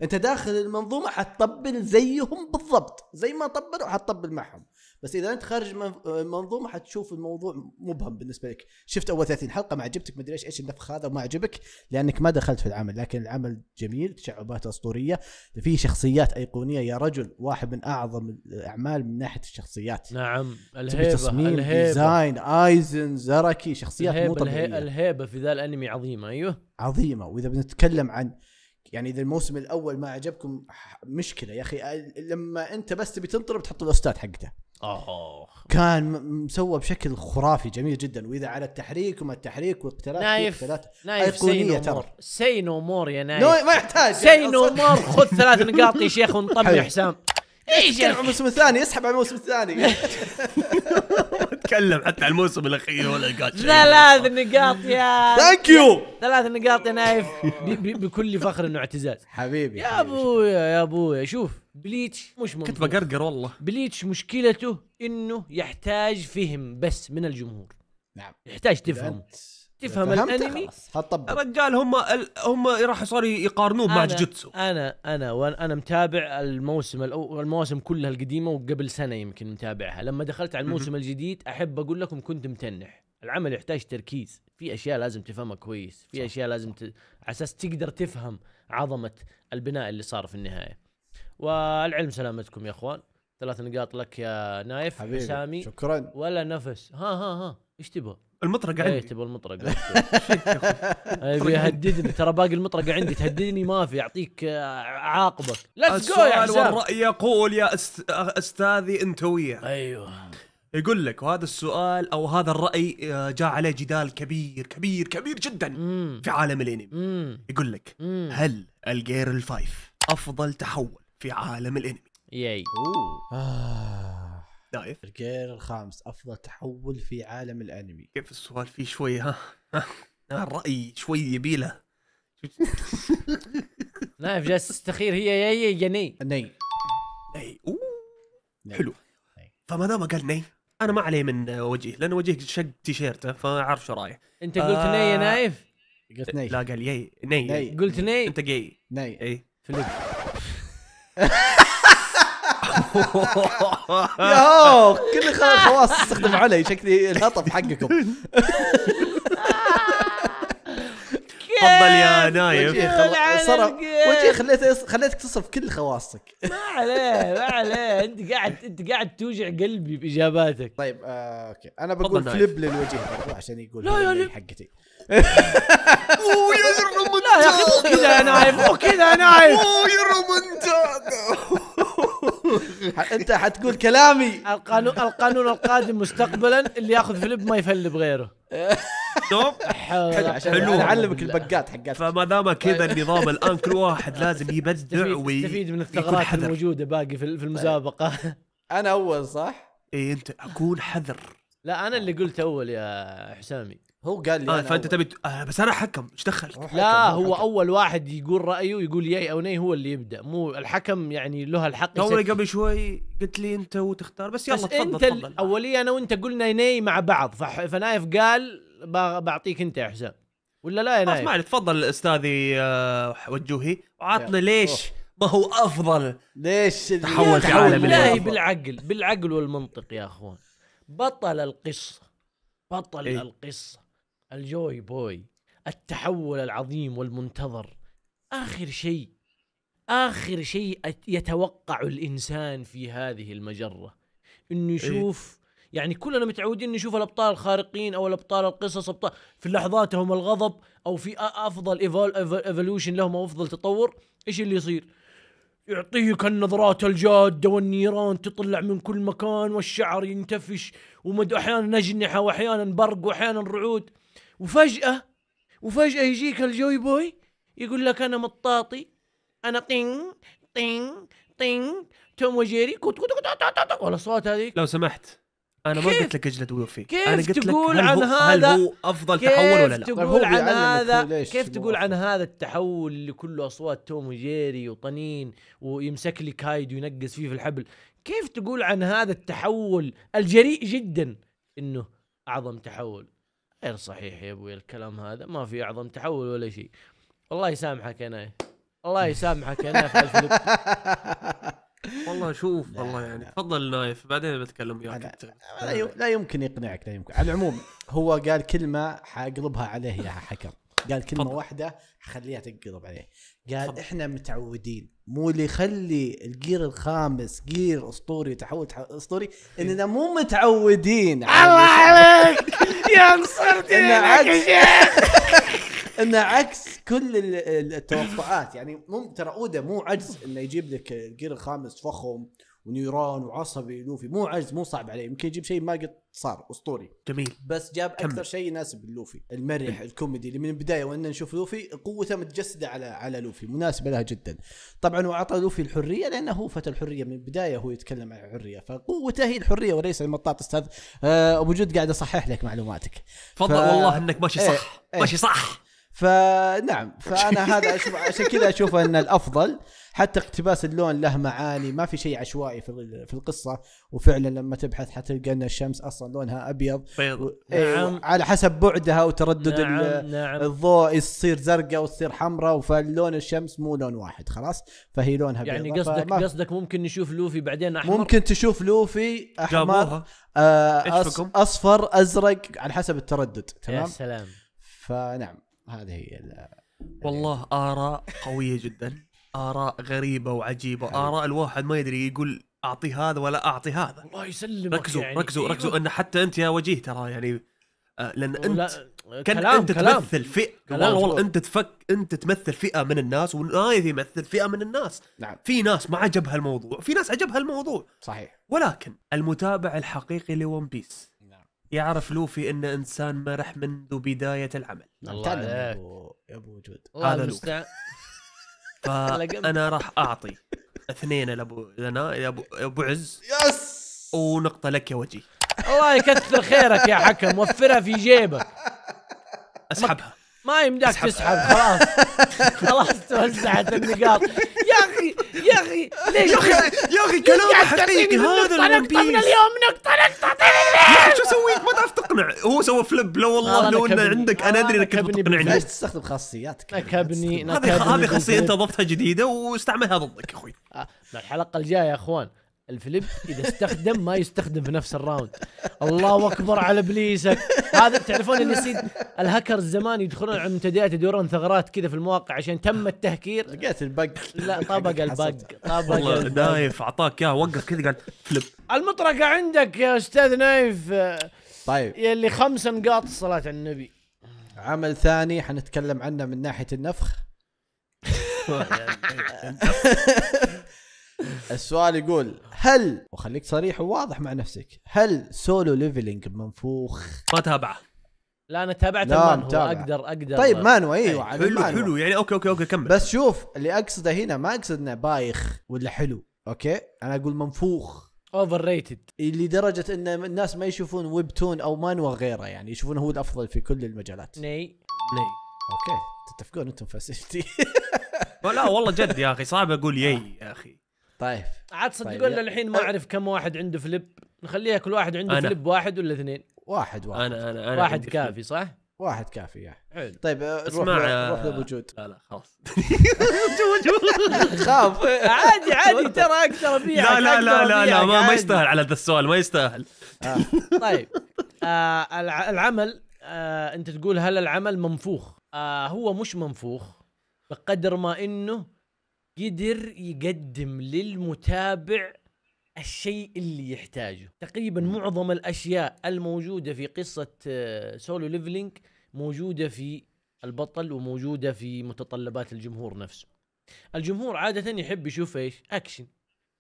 انت داخل المنظومه حتطبل زيهم بالضبط زي ما طبلوا حتطبل معهم بس اذا انت خارج المنظومه حتشوف الموضوع مبهم بالنسبه لك شفت اول 30 حلقه ما عجبتك ما ادري ايش ايش النفخ هذا وما عجبك لانك ما دخلت في العمل لكن العمل جميل تشعبات اسطوريه فيه شخصيات ايقونيه يا رجل واحد من اعظم الاعمال من ناحيه الشخصيات نعم الهيبه تصميم الهيبة. ديزاين ايزن زركي شخصيات الهيبة مو طبيعيه الهيبه في ذا الانمي عظيمه ايوه عظيمه واذا بنتكلم عن يعني اذا الموسم الاول ما عجبكم مشكله يا اخي لما انت بس تبي تنطر بتحط الاوستات حقته اوه كان مسوى بشكل خرافي جميل جدا واذا على التحريك وما التحريك واقتلاف نايف نايف ايقونيه ترى سي نو مور يا نايف نو ما يحتاج سي نو مور خذ ثلاث نقاط يا شيخ ونطبي حسام ايش الموسم الثاني اسحب على الموسم الثاني تكلم حتى على الموسم الاخير ولا قال ثلاث نقاط يا ثانك يو ثلاث نقاط يا نايف بكل فخر انه اعتزاز حبيبي يا ابويا يا ابويا شوف بليتش مش ممكن كنت بقرقر والله بليتش مشكلته انه يحتاج فهم بس من الجمهور نعم يحتاج تفهم تفهم الانمي هتطبق رجال هم هم راح صاروا يقارنوه مع جوجوتسو انا انا وانا انا متابع الموسم المواسم كلها القديمه وقبل سنه يمكن متابعها لما دخلت على الموسم الجديد احب اقول لكم كنت متنح العمل يحتاج تركيز في اشياء لازم تفهمها كويس في اشياء لازم ت... على اساس تقدر تفهم عظمه البناء اللي صار في النهايه والعلم سلامتكم يا اخوان ثلاث نقاط لك يا نايف حبيبي. حسامي شكرا ولا نفس ها ها ها ايش تبغى المطرقه إيه، عندي ايه تبغى المطرقه إيه، يبي يهددني ترى باقي المطرقه عندي تهددني ما في اعطيك آه، عاقبك ليتس جو يا حسام والراي يقول يا استاذي انت وياه ايوه يقول لك وهذا السؤال او هذا الراي آه، جاء عليه جدال كبير كبير كبير جدا مم. في عالم الانمي مم. يقول لك مم. هل الجير الفايف افضل تحول في عالم الانمي ياي أوه. آه. نايف طيب. الجير الخامس افضل تحول في عالم الانمي كيف السؤال فيه شوي ها, الراي شوي يبيله نايف جالس تستخير هي يا يا ني ني ني ني. حلو فما دام قال ني انا ما عليه من وجيه لان وجيه شق تيشيرته فاعرف شو رايه انت قلت ني يا آه. نايف قلت ني لا قال يي ني, ني. قلت ني انت جاي ني اي فليب ياهو كل خواص استخدم علي شكلي الهطف حقكم تفضل يا نايف صرف وجهي خليته خليتك تصرف كل خواصك ما عليه ما عليه انت قاعد انت قاعد توجع قلبي باجاباتك طيب آه، اوكي انا بقول فليب للوجه عشان يقول لا يا حقتي اوه يا الرومنتادا لا يا اخي مو كذا يا نايف مو كذا يا نايف اوه يا الرومنتادا انت حتقول كلامي القانون القانون القادم مستقبلا اللي ياخذ فليب ما يفلب غيره نوم حلو اعلمك البقات حقات فما دام كذا طيب. النظام الان كل واحد لازم يبدع ويستفيد من الثغرات الموجوده باقي في المسابقه انا اول صح؟ اي انت اكون حذر لا انا اللي قلت اول يا حسامي هو قال لي آه فانت تبي آه بس انا حكم ايش دخل لا هو حكم. اول واحد يقول رايه يقول ياي او ناي هو اللي يبدا مو الحكم يعني له الحق تو قبل شوي قلت لي انت وتختار بس يلا بس تفضل انت تفضل اولي انا وانت قلنا ناي مع بعض فنايف قال بعطيك انت يا حسام ولا لا يا نايف اسمعني تفضل استاذي آه، وجوهي وعطنا ليش ما هو افضل ليش تحول في عالم بالله بالعقل بالعقل والمنطق يا اخوان بطل القصه بطل إيه؟ القصه الجوي بوي التحول العظيم والمنتظر اخر شيء اخر شيء يتوقع الانسان في هذه المجره انه إيه. يشوف يعني كلنا متعودين نشوف الابطال الخارقين او الابطال القصص ابطال في لحظاتهم الغضب او في افضل ايفولوشن لهم او افضل تطور ايش اللي يصير؟ يعطيك النظرات الجادة والنيران تطلع من كل مكان والشعر ينتفش ومد أحيانا أجنحة وأحيانا برق وأحيانا رعود وفجأة وفجأة يجيك الجوي بوي يقول لك أنا مطاطي أنا طين طين طين توم وجيري كوت كوت كوت ولا صوت هذيك لو سمحت انا ما قلت لك اجلد ويوفي كيف انا قلت تقول لك هل عن هذا هل هو افضل تحول ولا لا تقول طيب، عن هذا كيف تقول عن هذا التحول اللي كله اصوات توم وجيري وطنين ويمسك لي كايد وينقص فيه في الحبل كيف تقول عن هذا التحول الجريء جدا انه اعظم تحول غير صحيح يا ابوي الكلام هذا ما في اعظم تحول ولا شيء الله يسامحك انا الله يسامحك انا والله شوف لا والله يعني تفضل نايف بعدين بتكلم وياك لا, لا يمكن يقنعك لا يمكن على العموم هو قال كلمه حاقلبها عليه يا حكم قال كلمه واحده حخليها تقلب عليه قال فضل. احنا متعودين مو اللي يخلي الجير الخامس جير اسطوري تحول اسطوري اننا مو متعودين الله عليك يا نصر دينك انه عكس كل التوقعات يعني مو ترى اودا مو عجز انه يجيب لك الجير الخامس فخم ونيران وعصبي لوفي مو عجز مو صعب عليه يمكن يجيب شيء ما قد صار اسطوري جميل بس جاب اكثر شيء يناسب لوفي المرح الكوميدي اللي من البدايه وان نشوف لوفي قوته متجسده على على لوفي مناسبه لها جدا طبعا واعطى لوفي الحريه لانه هو فتى الحريه من البدايه هو يتكلم عن الحريه فقوته هي الحريه وليس المطاط استاذ آه، ابو جود قاعد اصحح لك معلوماتك تفضل ف... والله انك ماشي صح ايه ايه ماشي صح فنعم فانا هذا اشوف عشان كذا اشوف ان الافضل حتى اقتباس اللون له معاني ما في شيء عشوائي في في القصه وفعلا لما تبحث حتلقى ان الشمس اصلا لونها ابيض بيض و... نعم. إيه، على حسب بعدها وتردد نعم. نعم. الضوء يصير زرقاء وتصير حمراء فلون الشمس مو لون واحد خلاص فهي لونها بيض يعني قصدك فما... قصدك ممكن نشوف لوفي بعدين احمر ممكن تشوف لوفي احمر آه أص... اصفر ازرق على حسب التردد تمام يا سلام فنعم هذه هي والله اراء قويه جدا اراء غريبه وعجيبه اراء الواحد ما يدري يقول اعطي هذا ولا اعطي هذا الله يسلمك ركزوا يعني ركزوا إيه؟ ركزوا ان حتى انت يا وجيه ترى يعني آه، لان انت كان كلام انت كلام تمثل فئه والله والله انت تفك انت تمثل فئه من الناس ونايف يمثل فئه من الناس نعم في ناس ما عجبها الموضوع في ناس عجبها الموضوع صحيح ولكن المتابع الحقيقي لون بيس نعم يعرف لوفي انه انسان مرح منذ بدايه العمل الله ابو يا ابو وجود هذا فانا راح اعطي اثنين لابو لنا لابو ابو عز يس ونقطة لك يا وجي الله يكثر خيرك يا حكم وفرها في جيبك اسحبها ما يمداك تسحب خلاص خلاص توزعت النقاط يا اخي يا اخي ليش يا اخي يا اخي كلام حقيقي هذا الون بيس من اليوم نقطه نقطه يا اخي شو سويت ما تعرف تقنع هو سوى فليب لا والله لو انه عندك انا ادري انك تقنعني ليش تستخدم خاصياتك نكبني هذه هذه خاصيه انت ضفتها جديده واستعملها ضدك اخوي آه، الحلقه الجايه يا اخوان الفليب اذا استخدم ما يستخدم في نفس الراوند الله اكبر على ابليسك هذا تعرفون اللي يصير الهكر زمان يدخلون على المنتديات يدورون ثغرات كذا في المواقع عشان تم التهكير لقيت البق لا طبق البق طبق والله نايف اعطاك اياه وقف كذا قال فليب المطرقه عندك يا استاذ نايف طيب يلي خمس نقاط الصلاه على النبي عمل ثاني حنتكلم عنه من ناحيه النفخ السؤال يقول هل وخليك صريح وواضح مع نفسك هل سولو ليفلينج منفوخ ما تابعه لا انا تابعت لا اقدر اقدر طيب مانو ايوه حلو المانو. حلو يعني اوكي اوكي اوكي كمل بس شوف اللي اقصده هنا ما اقصد انه بايخ ولا حلو اوكي انا اقول منفوخ اوفر ريتد لدرجه ان الناس ما يشوفون ويب تون او مانو غيره يعني يشوفونه هو الافضل في كل المجالات ني ني اوكي تتفقون انتم فاسيلتي لا والله جد يا اخي صعب اقول يي يا اخي طيب عاد صدق طيب، ولا الحين ما اعرف كم واحد عنده فليب نخليها كل واحد عنده أنا. فليب واحد ولا اثنين واحد واحد انا انا, أنا واحد كافي صح؟ واحد كافي يا حلو طيب اسمع آه، روح لابو جود لا لا خلاص خاف عادي عادي ترى اكثر بيع لا لا لا لا, لا ما, ما يستاهل على ذا السؤال ما يستاهل آه. طيب آه العمل آه انت تقول هل العمل منفوخ آه هو مش منفوخ بقدر ما انه قدر يقدم للمتابع الشيء اللي يحتاجه تقريبا معظم الاشياء الموجوده في قصه آه، سولو ليفلينج موجوده في البطل وموجوده في متطلبات الجمهور نفسه الجمهور عاده يحب يشوف ايش اكشن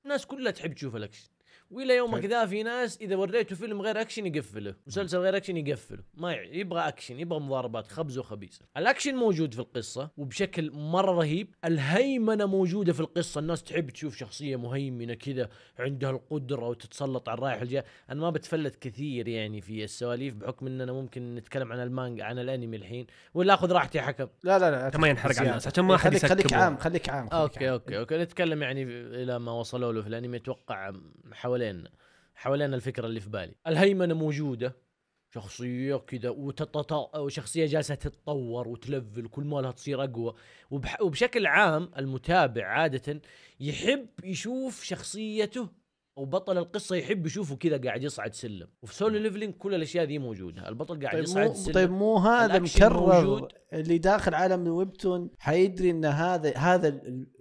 الناس كلها تحب تشوف الاكشن والى يومك طيب. ذا في ناس اذا وريته فيلم غير اكشن يقفله مسلسل غير اكشن يقفله ما يبغى اكشن يبغى مضاربات خبز وخبيزه الاكشن موجود في القصه وبشكل مره رهيب الهيمنه موجوده في القصه الناس تحب تشوف شخصيه مهيمنه كذا عندها القدره وتتسلط على الرايح الجاي انا ما بتفلت كثير يعني في السواليف بحكم اننا ممكن نتكلم عن المانجا عن الانمي الحين ولا اخذ راحتي حكم لا لا لا ما ينحرق على الناس عشان ما حد خليك, خليك عام خليك عام خليك اوكي عام. اوكي اوكي نتكلم يعني الى ما وصلوا له في الانمي اتوقع حوالي حوالينا حوالين الفكره اللي في بالي الهيمنه موجوده شخصيه كذا وتططا وشخصيه جالسه تتطور وتلفل كل ما لها تصير اقوى وبح... وبشكل عام المتابع عاده يحب يشوف شخصيته وبطل القصه يحب يشوفه كذا قاعد يصعد سلم وفي سولو ليفلينج طيب. كل الاشياء دي موجوده البطل قاعد طيب يصعد مو سلم طيب مو هذا مكرر موجود. اللي داخل عالم الويبتون حيدري ان هذا هذا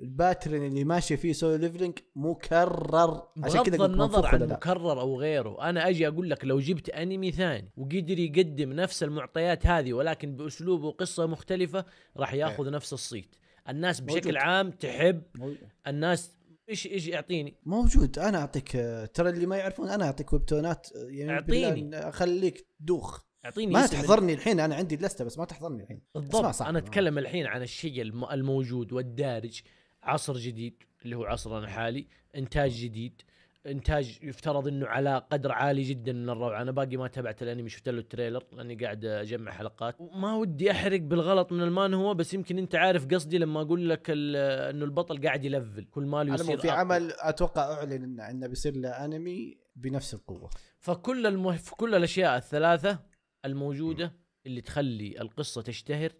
الباترن اللي ماشي فيه سولو ليفلينج مكرر عشان كذا بغض النظر عن مكرر او غيره انا اجي اقول لك لو جبت انمي ثاني وقدر يقدم نفس المعطيات هذه ولكن باسلوب وقصه مختلفه راح ياخذ إيه. نفس الصيت الناس بشكل موجود. عام تحب موجود. الناس ايش ايش يعطيني؟ موجود انا اعطيك آه، ترى اللي ما يعرفون انا اعطيك ويبتونات آه، يعني اعطيني اخليك دوخ اعطيني ما تحضرني الحين انا عندي لسته بس ما تحضرني الحين بالضبط انا اتكلم الحين عن الشيء الموجود والدارج عصر جديد اللي هو عصرنا الحالي انتاج جديد انتاج يفترض انه على قدر عالي جدا من الروعه انا باقي ما تابعت الانمي شفت له التريلر لاني قاعد اجمع حلقات وما ودي احرق بالغلط من المان هو بس يمكن انت عارف قصدي لما اقول لك انه البطل قاعد يلفل كل ماله يصير في عمل اتوقع اعلن انه بيصير له انمي بنفس القوه فكل المه... فكل الاشياء الثلاثه الموجوده م. اللي تخلي القصه تشتهر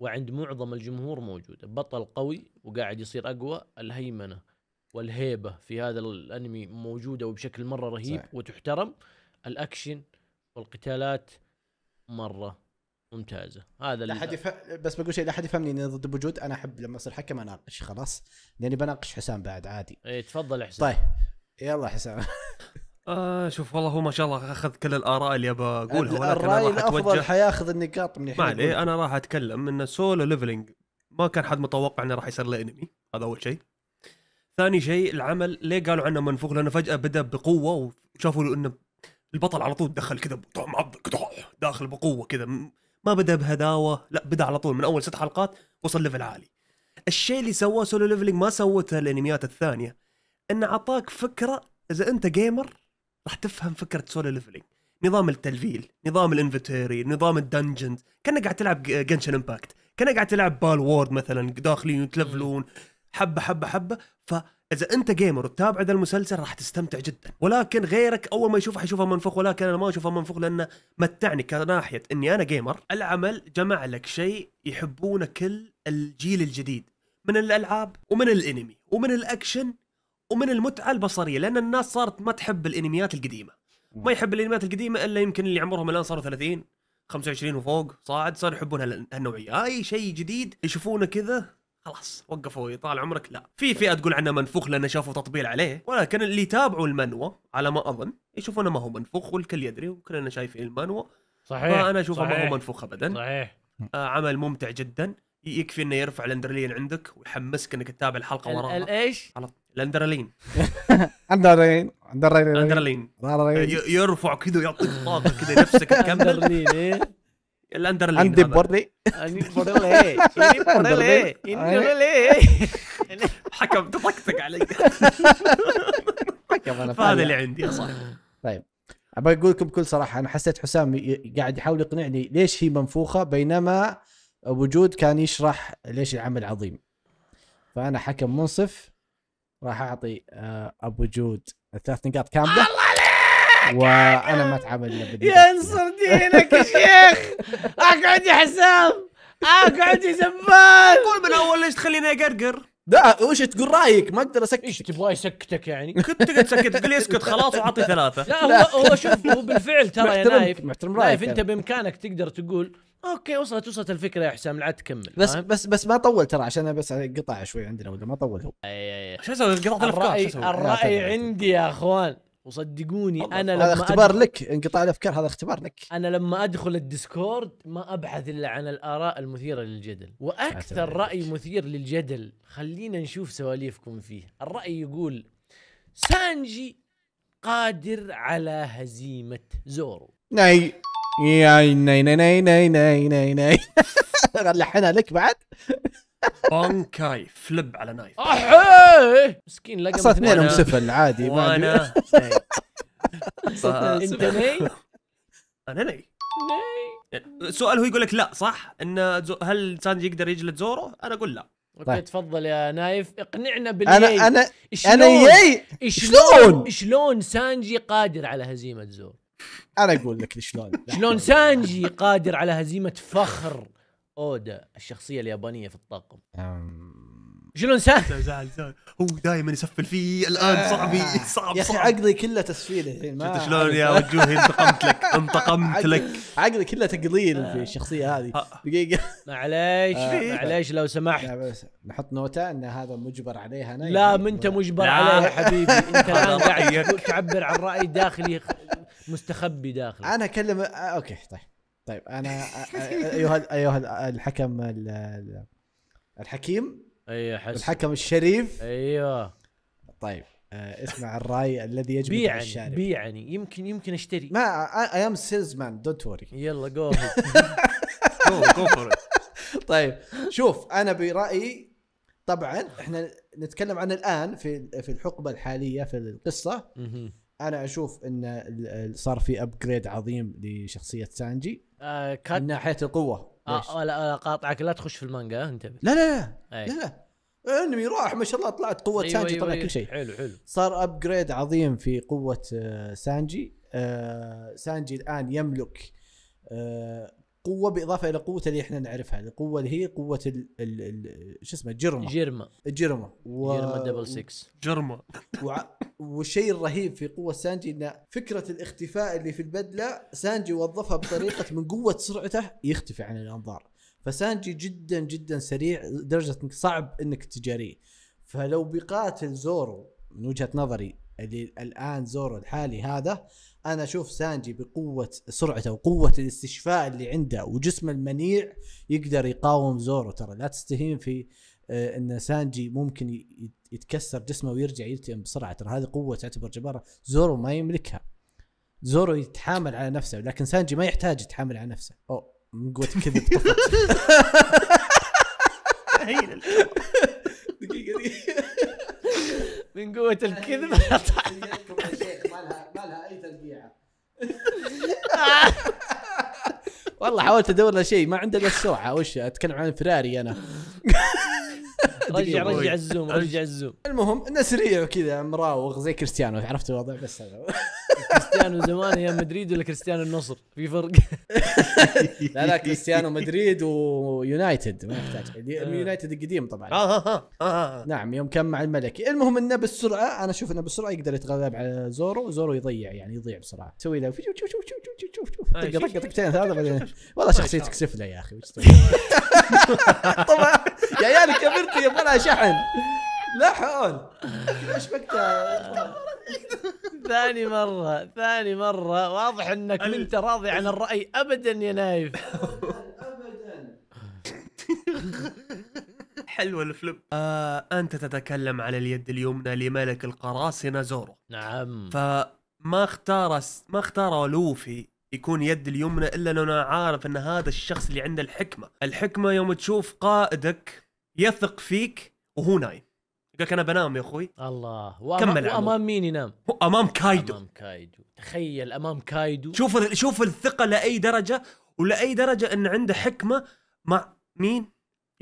وعند معظم الجمهور موجوده بطل قوي وقاعد يصير اقوى الهيمنه والهيبه في هذا الانمي موجوده وبشكل مره رهيب صحيح. وتحترم الاكشن والقتالات مره ممتازه هذا لا حد يفهم بس بقول شيء لا حد يفهمني اني ضد بوجود انا احب لما اصير حكم اناقش خلاص لاني بناقش حسام بعد عادي اي تفضل حسام طيب يلا حسام آه شوف والله هو ما شاء الله اخذ كل الاراء اللي ابى اقولها ولكن انا راح اتوجه حياخذ النقاط من ما عليه انا راح اتكلم ان سولو ليفلنج ما كان حد متوقع انه راح يصير له انمي هذا اول شيء ثاني شيء العمل ليه قالوا عنه منفوخ لانه فجاه بدا بقوه وشافوا انه البطل على طول دخل كذا داخل بقوه كذا ما بدا بهداوه لا بدا على طول من اول ست حلقات وصل ليفل عالي الشيء اللي سواه سولو ليفلينج ما سوته الانميات الثانيه انه اعطاك فكره اذا انت جيمر راح تفهم فكره سولو ليفلينج نظام التلفيل نظام الانفنتوري نظام الدنجنز كانك قاعد تلعب جنشن امباكت كانك قاعد تلعب بال وورد مثلا داخلين يتلفلون حبه حبه حبه فاذا انت جيمر وتتابع ذا المسلسل راح تستمتع جدا ولكن غيرك اول ما يشوفه حيشوفه منفوخ ولكن انا ما اشوفه منفوخ لانه متعني كناحيه اني انا جيمر العمل جمع لك شيء يحبونه كل الجيل الجديد من الالعاب ومن الانمي ومن الاكشن ومن المتعه البصريه لان الناس صارت ما تحب الانميات القديمه ما يحب الانميات القديمه الا يمكن اللي عمرهم الان صاروا 30 25 وفوق صاعد صاروا يحبون هالنوعيه اي شيء جديد يشوفونه كذا خلاص وقفوا يطال عمرك لا في فئه تقول عنه منفوخ لان شافوا تطبيل عليه ولكن اللي يتابعوا المنوى على ما اظن يشوفونه ما هو منفوخ والكل يدري وكلنا شايفين المنوى صحيح فانا اشوفه ما هو منفوخ ابدا صحيح آه عمل ممتع جدا يكفي انه يرفع الاندرلين عندك ويحمسك انك تتابع الحلقه وراها الايش؟ الاندرلين اندرلين اندرلين اندرلين يرفع كذا ويعطيك طاقه كذا نفسك تكمل എല്ലാം അന്തി പൊറേ പൊടലേ ഇനി പൊടലേ ഇനി حكم طقطق علي حكم انا هذا اللي عندي يا صاحبي طيب ابغى اقول لكم بكل صراحه انا حسيت حسام قاعد يحاول يقنعني ليش هي منفوخه بينما وجود كان يشرح ليش العمل عظيم فانا حكم منصف راح اعطي آه، ابو جود الثلاث نقاط كامله الله وانا ما اتعب الا يا ينصر دينك يا شيخ اقعد يا حسام اقعد يا زبال قول من اول ليش تخليني اقرقر لا وش تقول رايك ما اقدر اسكتك ايش تبغى يسكتك يعني؟ كنت قد سكت قل اسكت خلاص وعطي ثلاثه لا هو هو شوف هو بالفعل ترى يا نايف محترم رايك نايف انت يعني. بامكانك تقدر تقول اوكي وصلت وصلت الفكره يا حسام لا تكمل بس بس بس ما طول ترى عشان بس قطع شوي عندنا ولا ما طول هو اي اي شو اسوي قطعت الافكار الراي الراي عندي يا اخوان وصدقوني انا لما هذا اختبار أدخل... لك انقطاع الافكار هذا اختبار لك انا لما ادخل الديسكورد ما ابحث الا عن الاراء المثيره للجدل واكثر راي مثير للجدل خلينا نشوف سواليفكم فيه الراي يقول سانجي قادر على هزيمه زورو ناي ناي ناي ناي ناي ناي ناي ناي لحنها لك بعد بونكاي فلب على نايف احي مسكين لقى اصلا اثنينهم سفل عادي ما انا انت ني انا ني ني هو يقول لك لا صح ان هل ساندي يقدر يجلد زورو انا اقول لا اوكي طيب. تفضل يا نايف اقنعنا بال انا انا انا ياي شلون شلون سانجي قادر على هزيمه زورو انا اقول لك شلون شلون سانجي قادر على هزيمه فخر اودا الشخصيه اليابانيه في الطاقم شلون سهل؟ زعل زعل هو دائما يسفل فيه الان صعبي آه. صعب صعب يا اخي عقلي كله تسفيل الحين شفت شلون يا وجوهي انتقمت لك انتقمت لك عقلي كله تقليل في آه. الشخصيه هذه آه. دقيقه معليش معليش لو سمحت نحط نوته ان هذا مجبر عليها انا لا ما انت مجبر عليها حبيبي انت الان قاعد تعبر عن راي داخلي مستخبي داخلي انا اكلم اوكي طيب طيب انا ايها ايها الحكم الحكيم ايوه حسن. الحكم الشريف ايوه طيب اسمع الراي الذي يجب بيعني بيعني يمكن يمكن اشتري ما اي ام سيلز مان دونت وري يلا جو جو طيب شوف انا برايي طبعا احنا نتكلم عن الان في في الحقبه الحاليه في القصه انا اشوف ان صار في ابجريد عظيم لشخصيه سانجي كات... آه، من ناحيه القوه آه, آه، لا آه، قاطعك لا تخش في المانجا انتبه لا لا لا أي. لا, لا. انمي راح ما شاء الله طلعت قوه أيوة سانجي أيوة طلع أيوة كل شيء حلو حلو صار ابجريد عظيم في قوه سانجي سانجي الان يملك قوه باضافه الى قوته اللي احنا نعرفها القوه اللي هي قوه ال ال شو اسمه جرمه جرمه جرمه و... جرمه دبل 6 جرمه و... والشيء الرهيب في قوه سانجي انه فكره الاختفاء اللي في البدله سانجي وظفها بطريقه من قوه سرعته يختفي عن الانظار فسانجي جدا جدا سريع لدرجه انك صعب انك تجاريه فلو بيقاتل زورو من وجهه نظري اللي الان زورو الحالي هذا انا اشوف سانجي بقوه سرعته وقوه الاستشفاء اللي عنده وجسم المنيع يقدر يقاوم زورو ترى لا تستهين في آه، ان سانجي ممكن يتكسر جسمه ويرجع يلتئم بسرعه ترى هذه قوه تعتبر جباره زورو ما يملكها زورو يتحامل على نفسه لكن سانجي ما يحتاج يتحامل على نفسه او من قوه كذا من قوه الكذب ما لها اي تلقيعه والله حاولت ادور له شيء ما عندنا السرعه وش اتكلم عن فراري انا رجع رجع الزوم رجع الزوم المهم انه سريع وكذا مراوغ زي كريستيانو عرفت الوضع بس هذا كريستيانو زمان ايام مدريد ولا كريستيانو النصر في فرق لا لا كريستيانو مدريد ويونايتد ما يحتاج آه. يعني يونايتد القديم طبعا آه، آه،, آه آه نعم يوم كان مع الملكي المهم انه بالسرعه انا اشوف انه بالسرعه يقدر يتغلب على زورو زورو يضيع يعني يضيع بسرعه تسوي له شوف شوف شوف شوف شوف شوف شوف شوف شوف ثلاثه بعدين والله شخصيتك طيب، سفله يا اخي طبعا يا عيال كبرت يبغى لها شحن لا حول ايش ثاني مرة ثاني مرة واضح انك انت راضي عن الرأي ابدا يا نايف ابدا حلوة آه، أنت تتكلم على اليد اليمنى لملك القراصنة زورو نعم فما اختار ما اختار لوفي يكون يد اليمنى إلا لو أنا عارف أن هذا الشخص اللي عنده الحكمة الحكمة يوم تشوف قائدك يثق فيك وهو نايم قال انا بنام يا اخوي الله وأمام كمل وامام مين ينام؟ امام كايدو امام كايدو تخيل امام كايدو شوف شوف الثقه لاي درجه ولاي درجه ان عنده حكمه مع مين؟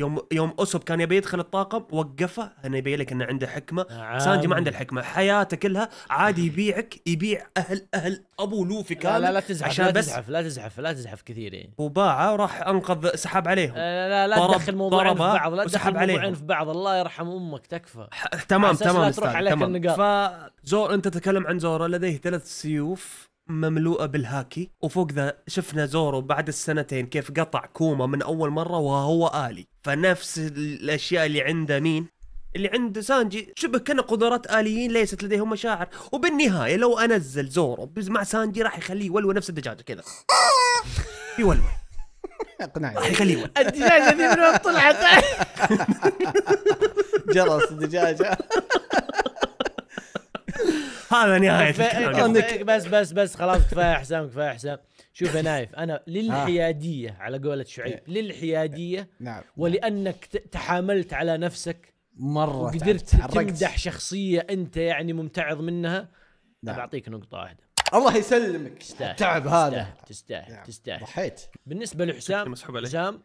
يوم يوم اوسب كان يبي يدخل الطاقم وقفه انه يبين لك انه عنده حكمه عادي. آه، سانجي ما عنده الحكمه حياته كلها عادي يبيعك يبيع اهل اهل ابو لوفي كامل لا لا, لا تزعف عشان لا بس تزعف لا تزعف لا تزعف كثير يعني وباعه وراح انقذ سحب عليهم آه، لا لا لا تدخل موضوعين في بعض لا تدخل موضوعين في بعض الله يرحم امك تكفى تمام تمام لا تروح عليك تمام. النقاط فزور انت تتكلم عن زورا لديه ثلاث سيوف مملوءه بالهاكي وفوق ذا شفنا زورو بعد السنتين كيف قطع كوما من اول مره وهو الي فنفس الاشياء اللي عنده مين اللي عند سانجي شبه كان قدرات آليين ليست لديهم مشاعر وبالنهاية لو أنزل زورو مع سانجي راح يخليه يولو نفس الدجاجة كذا يولو اقنعني راح يخليه الدجاجة دي من وين طلعت جرس الدجاجة هذا نهايه بس بس بس خلاص كفايه حسام كفايه حسام شوف يا نايف انا آه. للحياديه على قولة شعيب إيه. للحياديه إيه. نعم ولانك تحاملت على نفسك مره وقدرت تمدح شخصيه انت يعني ممتعض منها نعم. بعطيك نقطه واحده الله يسلمك تستاهل التعب هذا نعم. تستاهل تستاهل ضحيت بالنسبه لحسام حسام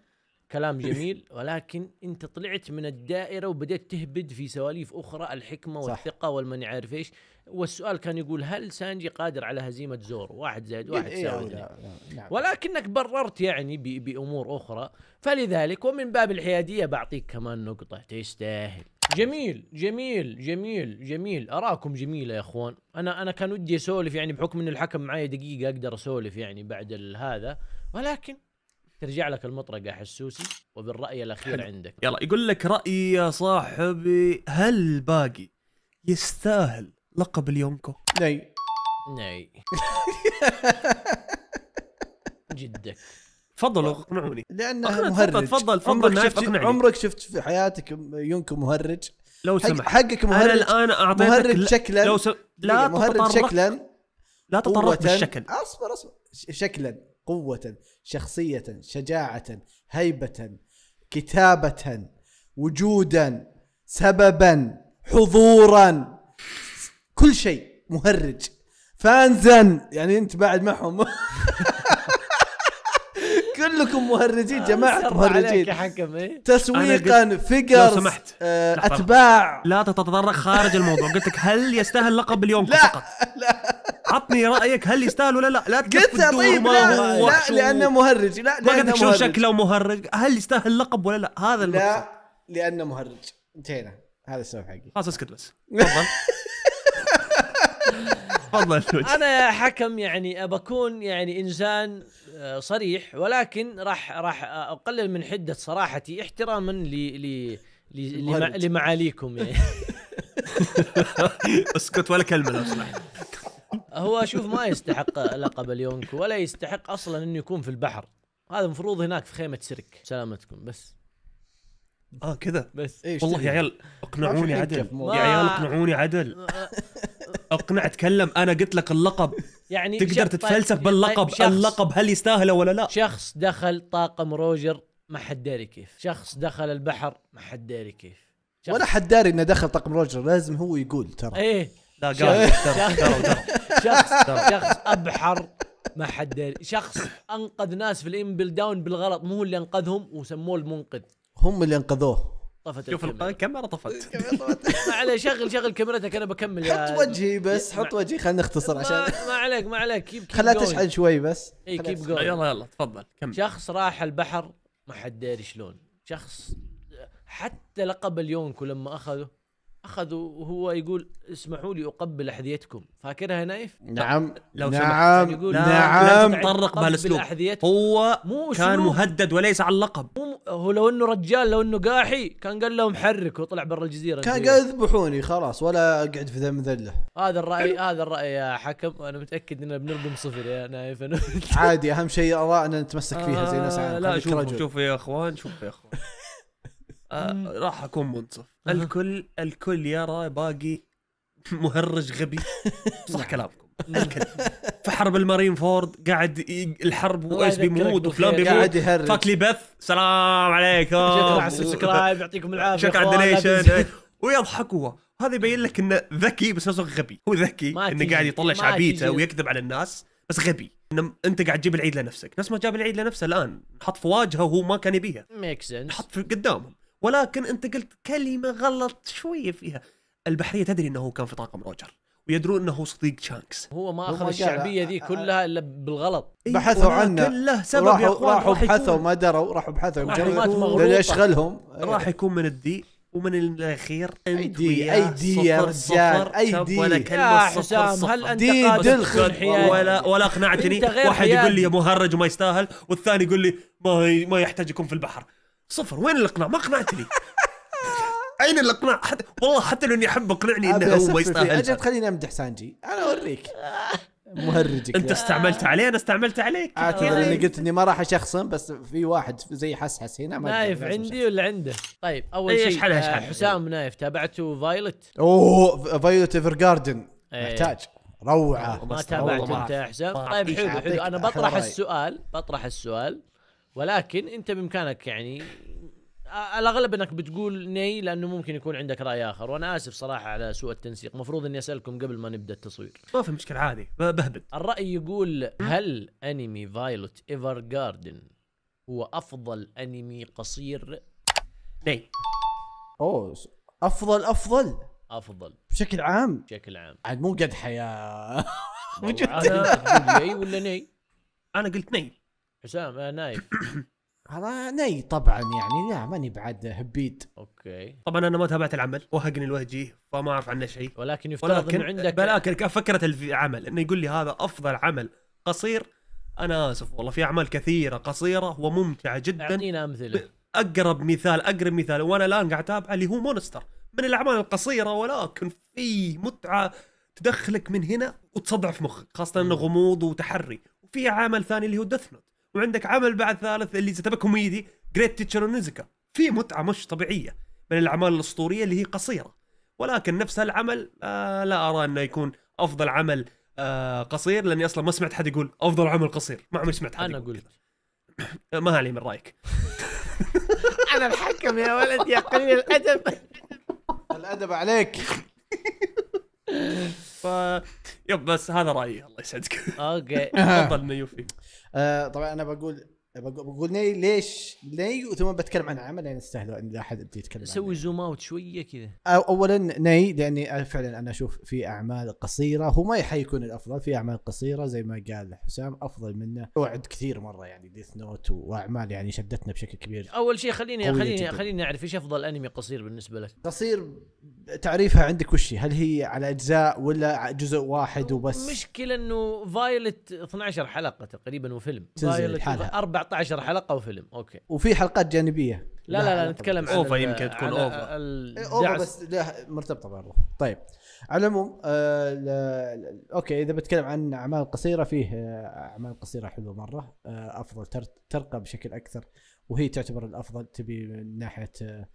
كلام جميل ولكن انت طلعت من الدائره وبدأت تهبد في سواليف اخرى الحكمه والثقه والمن عارف ايش والسؤال كان يقول هل سانجي قادر على هزيمه زورو واحد زائد واحد يساوي إيه، إيه، نعم. ولكنك بررت يعني بامور اخرى فلذلك ومن باب الحياديه بعطيك كمان نقطه تستاهل جميل جميل جميل جميل اراكم جميله يا اخوان انا انا كان ودي اسولف يعني بحكم ان الحكم معي دقيقه اقدر اسولف يعني بعد هذا ولكن ترجع لك المطرقه حسوسي وبالراي الاخير حلو. عندك يلا يقول لك رايي يا صاحبي هل باقي يستاهل لقب اليونكو ني ني جدك تفضلوا اقنعوني لانه مهرج تفضل تفضل عمرك شفت عمرك شفت في حياتك يونكو مهرج لو سمحت حقك مهرج انا الان اعطيتك مهرج شكلا لو س... لا مهرج شكلا لا تطرق بالشكل اصبر اصبر شكلا قوة شخصية شجاعة هيبة كتابة وجودا سببا حضورا كل شيء مهرج فانزن يعني انت بعد معهم كلكم مهرجين آه، جماعة مهرجين إيه؟ تسويقا فيجر لو سمحت آه، اتباع لا تتطرق خارج الموضوع قلت لك هل يستاهل لقب اليوم لا فقط لا عطني رايك هل يستاهل ولا لا لا قلت طيب لا, لا, لا لانه مهرج لا ما قلت شو شكله مهرج هل يستاهل لقب ولا لا هذا المقصد لا لانه مهرج انتهينا هذا السبب حقي خلاص اسكت بس تفضل تفضل انا حكم يعني اكون يعني انسان آه، صريح ولكن راح راح اقلل من حده صراحتي احتراما ل لمعاليكم يعني اسكت ولا كلمه لو سمحت هو شوف ما يستحق لقب اليونكو ولا يستحق اصلا انه يكون في البحر هذا المفروض هناك في خيمه سيرك سلامتكم بس اه كذا بس والله يا عيال اقنعوني عدل يا عيال اقنعوني عدل اقنع تكلم انا قلت لك اللقب يعني تقدر تتفلسف طيب، باللقب طيب، شخص اللقب هل يستاهله ولا لا شخص دخل طاقم روجر ما حد داري كيف شخص دخل البحر ما حد داري كيف شخص. ولا حد داري انه دخل طاقم روجر لازم هو يقول ترى ايه لا قال شخص شخص ابحر ما حد داري شخص انقذ ناس في الامبل داون بالغلط مو هو اللي انقذهم وسموه المنقذ هم اللي انقذوه طفت شوف الكاميرا طفت ما عليه شغل شغل كاميرتك انا بكمل حط وجهي بس حط وجهي خلينا نختصر عشان ما عليك ما عليك كيب خلها تشحن شوي بس اي كيب جو يلا يلا تفضل كمل شخص راح البحر ما حد داري شلون شخص حتى لقب اليونكو لما اخذه اخذوا وهو يقول اسمحوا لي اقبل احذيتكم فاكرها نايف نعم لو نعم يقول نعم, نعم. طرق بالاسلوب هو مو كان مهدد وليس على اللقب هو لو انه رجال لو انه قاحي كان قال لهم حرك وطلع برا الجزيره كان قال اذبحوني خلاص ولا اقعد في ذم ذله هذا الراي هذا الراي يا حكم انا متاكد اننا بنرقم صفر يا نايف عادي اهم شيء ارائنا نتمسك فيها آه، زي ناس لا شوفوا شوفوا يا اخوان شوفوا يا اخوان آه، راح اكون منصف الكل الكل يرى باقي مهرج غبي صح كلامكم الكل في حرب المارين فورد قاعد الحرب ويس بيموت وفلان بيموت قاعد يهرج بث سلام عليكم شكرا على السبسكرايب يعطيكم العافيه شكرا على الدونيشن ويضحك هو هذا يبين لك انه ذكي بس نفسه غبي هو ذكي انه قاعد يطلع شعبيته ويكذب على الناس بس غبي انه انت قاعد تجيب العيد لنفسك نفس ما جاب العيد لنفسه الان حط في واجهه وهو ما كان يبيها ميك سنس حط في قدامهم ولكن انت قلت كلمه غلط شويه فيها البحريه تدري انه كان في طاقم روجر ويدرون انه صديق شانكس هو ما اخذ الشعبيه ذي أه. كلها الا بالغلط إيه، بحثوا عنه له سبب راحوا راحوا بحثوا ما دروا راحوا بحثوا لان اشغلهم راح يكون من الدي ومن الاخير انت دي, دي يا رجال دي ولا كلمه صفر هل انت دي دلخل ولا ولا اقنعتني واحد يقول لي يا مهرج وما يستاهل والثاني يقول لي ما ما يحتاج يكون في البحر صفر وين الاقناع ما اقنعتني اين الاقناع حتى والله حتى لو اني احب اقنعني انه هو يستاهل اجل خليني امدح سانجي انا اوريك مهرجك انت استعملت علي انا استعملت عليك اعتذر آه، اني قلت اني ما راح اشخصن بس في واحد زي حسحس هنا ما نايف عندي ولا عنده طيب اول شيء ايش آه، حلها ايش حلها حسام نايف تابعته فايلت اوه فايلت ايفر جاردن إيه. محتاج روعه ما تابعت انت يا حسام طيب حلو حلو انا بطرح السؤال بطرح السؤال ولكن انت بامكانك يعني الاغلب انك بتقول ني لانه ممكن يكون عندك راي اخر وانا اسف صراحه على سوء التنسيق المفروض اني اسالكم قبل ما نبدا التصوير ما في مشكله عادي بهبد الراي يقول هل انمي فايلوت ايفر جاردن هو افضل انمي قصير ني اوه افضل افضل افضل بشكل عام بشكل عام عاد مو قدحه يا اي ولا ني انا قلت ني حسام آه نايف هذا ني طبعا يعني لا ماني بعد هبيد اوكي طبعا انا ما تابعت العمل وهقني الوهجي فما اعرف عنه شيء ولكن يفترض ولكن انه عندك ولكن فكره العمل انه يقول لي هذا افضل عمل قصير انا اسف والله في اعمال كثيره قصيره وممتعه جدا اعطينا امثله اقرب مثال اقرب مثال وانا الان قاعد اتابعه اللي هو مونستر من الاعمال القصيره ولكن في متعه تدخلك من هنا وتصدع في مخك خاصه انه غموض وتحري وفي عمل ثاني اللي هو ديث نوت وعندك عمل بعد ثالث اللي اذا كوميدي جريت تيتشر ونزكا في متعه مش طبيعيه من الاعمال الاسطوريه اللي هي قصيره ولكن نفس العمل آه لا ارى انه يكون افضل عمل آه قصير لاني اصلا ما سمعت حد يقول افضل عمل قصير ما عمري سمعت حد انا اقول ما علي من رايك انا الحكم يا ولد يا قليل الادب الادب عليك يب بس هذا رايي الله يسعدك اوكي تفضل نيو آه، طبعا انا بقول بقول ني ليش ني ثم بتكلم عن عمل لان يعني استهلوا ان لا احد يبدي يتكلم سوي زوم اوت شويه كذا أو اولا ني لاني فعلا انا اشوف في اعمال قصيره هو ما حيكون الافضل في اعمال قصيره زي ما قال حسام افضل منه وعد كثير مره يعني ديث نوت واعمال يعني شدتنا بشكل كبير اول شيء خليني خليني خليني اعرف ايش افضل انمي قصير بالنسبه لك قصير تعريفها عندك وش هل هي على اجزاء ولا جزء واحد وبس؟ المشكله انه فايلت 12 حلقه تقريبا وفيلم فايلت حالها. 14 حلقه وفيلم اوكي وفي حلقات جانبيه لا لا لا, نتكلم عن اوفا يمكن تكون اوفا إيه، اوفا بس مرتبطه برضو طيب على العموم آه اوكي اذا بتكلم عن اعمال قصيره فيه آه، اعمال قصيره حلوه مره آه افضل ترقى بشكل اكثر وهي تعتبر الافضل تبي من ناحيه آه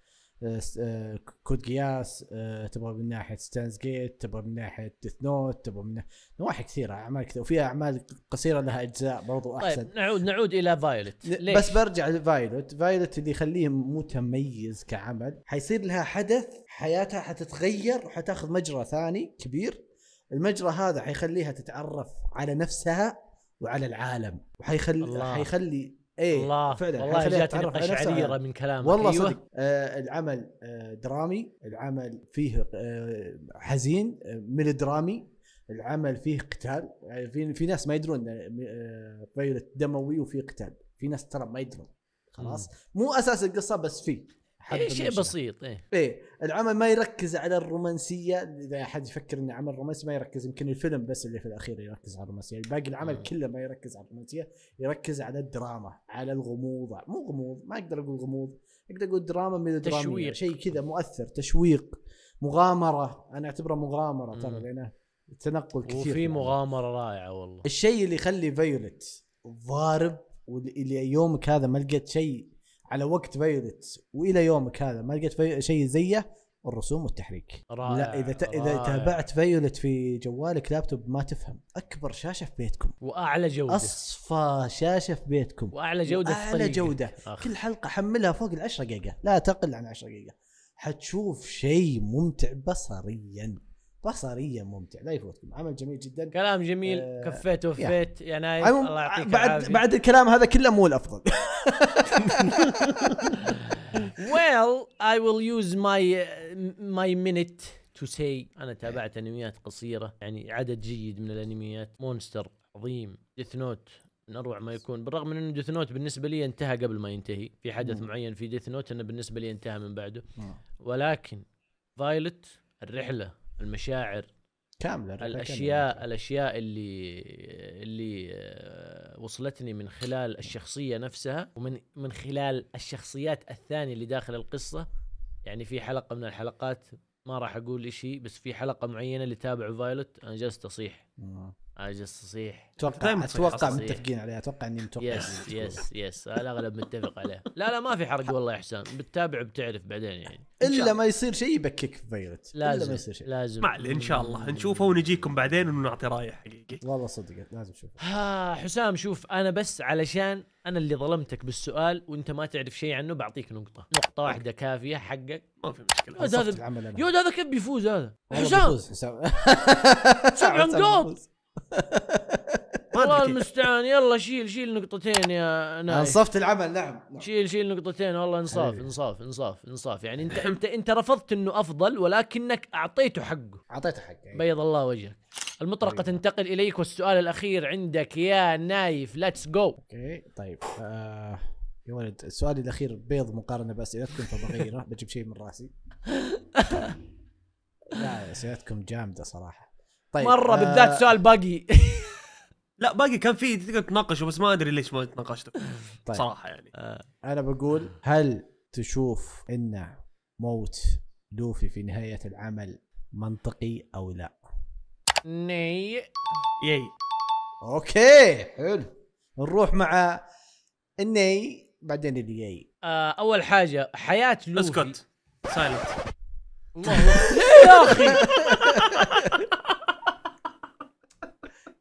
آه، آه، كود جياس آه، تبغى من ناحيه ستانز جيت تبغى من ناحيه ديث نوت تبغى من نواحي كثيره اعمال كثيره وفيها اعمال قصيره لها اجزاء برضو طيب، احسن طيب نعود نعود الى فايلوت ليش؟ بس برجع لفايلوت فايلوت اللي يخليه متميز كعمل حيصير لها حدث حياتها حتتغير وحتاخذ مجرى ثاني كبير المجرى هذا حيخليها تتعرف على نفسها وعلى العالم وحيخلي حيخلي ايه الله فعلا والله جات قشعريره من كلامك والله أيوة. صدق آه العمل آه درامي العمل فيه آه حزين آه الدرامي العمل فيه قتال يعني في في ناس ما يدرون آه, آه، فيولت دموي وفي قتال في ناس ترى ما يدرون خلاص مم. مو اساس القصه بس فيه اي شيء بسيط ايه ايه العمل ما يركز على الرومانسيه اذا احد يفكر انه عمل رومانسي ما يركز يمكن الفيلم بس اللي في الاخير يركز على الرومانسيه يعني باقي العمل مم. آه. كله ما يركز على الرومانسيه يركز على الدراما على الغموض مو غموض ما اقدر اقول غموض اقدر اقول دراما من يعني تشويق شيء كذا مؤثر تشويق مغامره انا اعتبره مغامره ترى لانه تنقل كثير وفي مغامره رائعه والله الشيء اللي يخلي فيولت ضارب واللي يومك هذا ما لقيت شيء على وقت فايولتس والى يومك هذا ما لقيت شيء زيه الرسوم والتحريك رائع لا اذا ت... اذا رائع. تابعت فايولت في جوالك لابتوب ما تفهم اكبر شاشه في بيتكم واعلى جوده اصفى شاشه في بيتكم واعلى جوده اعلى جوده أخ. كل حلقه حملها فوق ال 10 جيجا لا تقل عن 10 جيجا حتشوف شيء ممتع بصريا بصريا ممتع لا يفوتكم عمل جميل جدا كلام جميل آه كفيت وفيت يا نايف الله يعطيك بعد عافية. بعد الكلام هذا كله مو الافضل well I will use my my minute to say انا تابعت انميات قصيره يعني عدد جيد من الانميات مونستر عظيم ديث نوت من اروع ما يكون بالرغم من انه ديث نوت بالنسبه لي انتهى قبل ما ينتهي في حدث معين في ديث نوت انه بالنسبه لي انتهى من بعده ولكن فايلت الرحله المشاعر كامله الاشياء كاملة. الاشياء اللي اللي آه، وصلتني من خلال الشخصيه نفسها ومن من خلال الشخصيات الثانيه اللي داخل القصه يعني في حلقه من الحلقات ما راح اقول شيء بس في حلقه معينه اللي تابع فايلوت انا جلست اصيح آه. اجلس تصيح اتوقع اتوقع متفقين عليها اتوقع اني متوقع يس يس يس الاغلب متفق عليه لا لا ما في حرق والله يا حسام بتتابع بتعرف بعدين يعني الا ما يصير شيء يبكيك في فيرت لازم ما يصير شيء لازم ما ان شاء الله نشوفه ونجيكم بعدين ونعطي راي حقيقي والله صدق لازم نشوف ها حسام شوف انا بس علشان انا اللي ظلمتك بالسؤال وانت ما تعرف شيء عنه بعطيك نقطه نقطه واحده كافيه حقك ما في مشكله هذا يود هذا كيف بيفوز هذا حسام سبع نقاط والله المستعان يلا شيل شيل نقطتين يا نايف انصفت العمل نعم, شيل شيل نقطتين والله انصاف انصاف انصاف انصاف يعني انت إيه. انت انت رفضت انه افضل ولكنك اعطيته حقه اعطيته حقه يعني. بيض الله وجهك المطرقة طيب. تنتقل اليك والسؤال الاخير عندك يا نايف ليتس جو اوكي طيب آه يا ولد السؤال الاخير بيض مقارنة باسئلتكم فبغيره بجيب شيء من راسي لا اسئلتكم جامدة صراحة طيب مره آه بالذات سؤال باقي لا باقي كان في تقدر تناقشه بس ما ادري ليش ما تناقشته طيب. صراحه يعني آه. انا بقول هل تشوف ان موت لوفي في نهايه العمل منطقي او لا؟ ني يي اوكي حلو نروح مع الني بعدين الياي آه اول حاجه حياه لوفي اسكت سايلنت يا اخي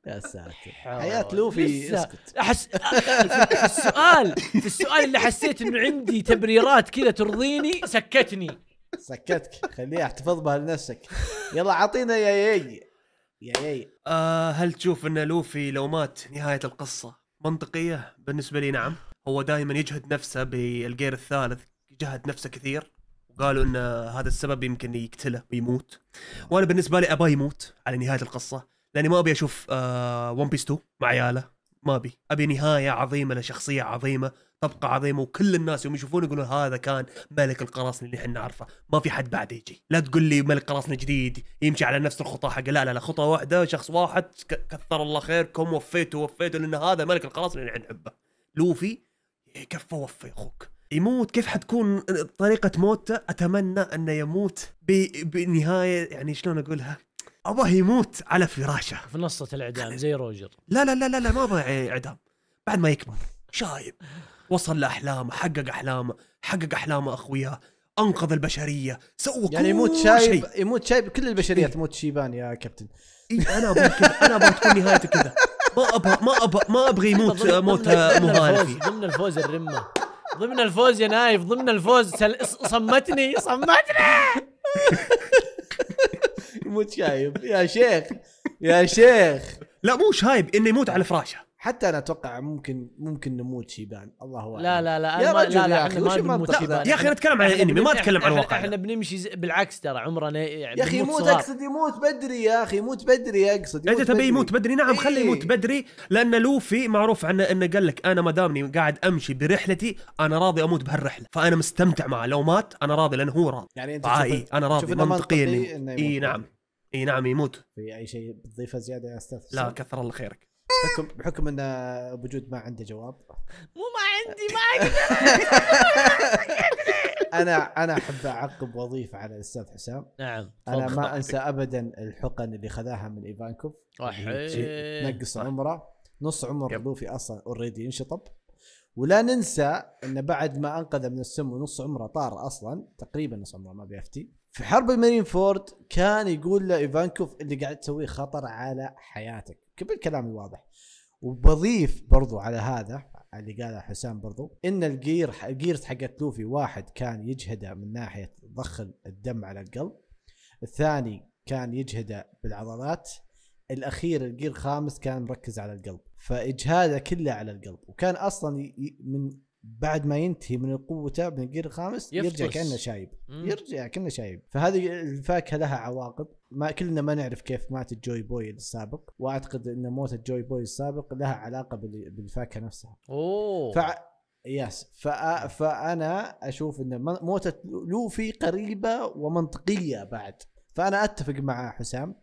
يا ساتر حياة لوفي اسكت احس في السؤال في السؤال اللي حسيت انه عندي تبريرات كذا ترضيني سكتني سكتك خليها احتفظ بها لنفسك يلا عطينا يا ياي يا ياي آه هل تشوف ان لوفي لو مات نهاية القصة منطقية بالنسبة لي نعم هو دائما يجهد نفسه بالجير الثالث جهد نفسه كثير وقالوا ان هذا السبب يمكن يقتله ويموت وانا بالنسبه لي ابا يموت على نهايه القصه لاني ما ابي اشوف آه ون بيس 2 مع عياله ما ابي ابي نهايه عظيمه لشخصيه عظيمه طبقه عظيمه وكل الناس يوم يشوفونه يقولون هذا كان ملك القراصنه اللي احنا نعرفه ما في حد بعده يجي لا تقول لي ملك قراصنه جديد يمشي على نفس الخطى حقه لا لا لا خطى واحده شخص واحد كثر الله خيركم وفيتوا وفيتوا لان هذا ملك القراصنه اللي احنا نحبه لوفي إيه، كفى وفى اخوك يموت كيف حتكون طريقة موته أتمنى أنه يموت بنهاية يعني شلون أقولها ابغاه يموت على فراشه في نصة الاعدام زي روجر لا لا لا لا, ما ابغى اعدام بعد ما يكبر شايب وصل لاحلامه حقق احلامه حقق احلامه اخوياه انقذ البشريه سوى يعني يموت شايب شي. يموت شايب كل البشريه إيه؟ تموت شيبان يا كابتن إيه انا ابغى كذا انا ابغى تكون نهايته كذا ما ابغى ما ابغى ما ابغى يموت موت مهارفي ضمن الفوز الرمه ضمن الفوز يا نايف ضمن الفوز صمتني صمتني يموت شايب يا شيخ يا شيخ لا مو شايب انه يموت على فراشه حتى انا اتوقع ممكن ممكن نموت شيبان الله اعلم لا لا لا يا رجل لا لا يا اخي ما نموت يا اخي نتكلم عن الانمي ما اتكلم عن الواقع احنا بنمشي بالعكس ترى عمرنا يعني يا اخي يموت اقصد يموت بدري يا اخي يموت بدري اقصد انت تبي يموت بدري نعم خليه يموت إيه. بدري لان لوفي معروف عنه انه قال لك انا ما دامني قاعد امشي برحلتي انا راضي اموت بهالرحله فانا مستمتع معه لو مات انا راضي لانه هو راضي يعني انت اي انا راضي منطقيا اي نعم اي نعم يموت في اي شيء بتضيفه زياده يا استاذ لا كثر الله خيرك بحكم بحكم ان ابو جود ما عنده جواب مو ما عندي ما اقدر انا انا احب اعقب وظيفه على الاستاذ حسام نعم انا ما انسى ابدا الحقن اللي خذاها من ايفانكوف نقص عمره نص عمر لوفي اصلا اوريدي انشطب ولا ننسى انه بعد ما انقذ من السم ونص عمره طار اصلا تقريبا نص عمره ما بيفتي في حرب المارين فورد كان يقول له ايفانكوف اللي قاعد تسويه خطر على حياتك كل كلامي واضح وبضيف برضو على هذا اللي قاله حسام برضو ان الجير الجيرز حقت لوفي واحد كان يجهده من ناحيه ضخ الدم على القلب الثاني كان يجهده بالعضلات الاخير الجير الخامس كان مركز على القلب فاجهاده كله على القلب وكان اصلا من بعد ما ينتهي من قوته من الجير الخامس يرجع كانه شايب مم. يرجع كانه شايب فهذه الفاكهه لها عواقب ما كلنا ما نعرف كيف ماتت جوي بوي السابق واعتقد ان موت جوي بوي السابق لها علاقه بالفاكهه نفسها اوه ف... يس فأ... فانا اشوف ان موتة لوفي قريبه ومنطقيه بعد فانا اتفق مع حسام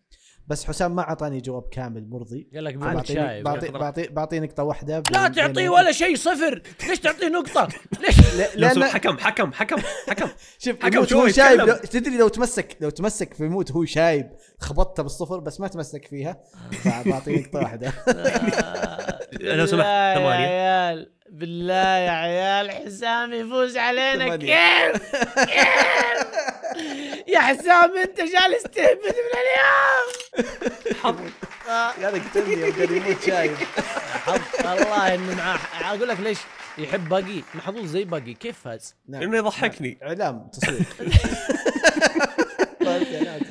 بس حسام ما اعطاني جواب كامل مرضي قال لك بعطيني شايب بعطي بعطي بعطي نقطه واحده لا تعطيه ولا شيء صفر ليش تعطيه نقطه ليش لا لا حكم حكم حكم حكم شوف حكم هو شايب لو تدري لو تمسك لو تمسك في موت هو شايب خبطته بالصفر بس ما تمسك فيها فبعطيه نقطه واحده لو سمحت ثمانيه بالله يا عيال حسام يفوز علينا كيف؟ كيف؟ يا حسام انت جالس تهبد من اليوم حظ يا ذا قتلني قاعد يموت شايف حظ والله انه معاه اقول لك ليش يحب باقي محظوظ زي باقي كيف فاز؟ نعم. انه يضحكني نعم. اعلام تصوير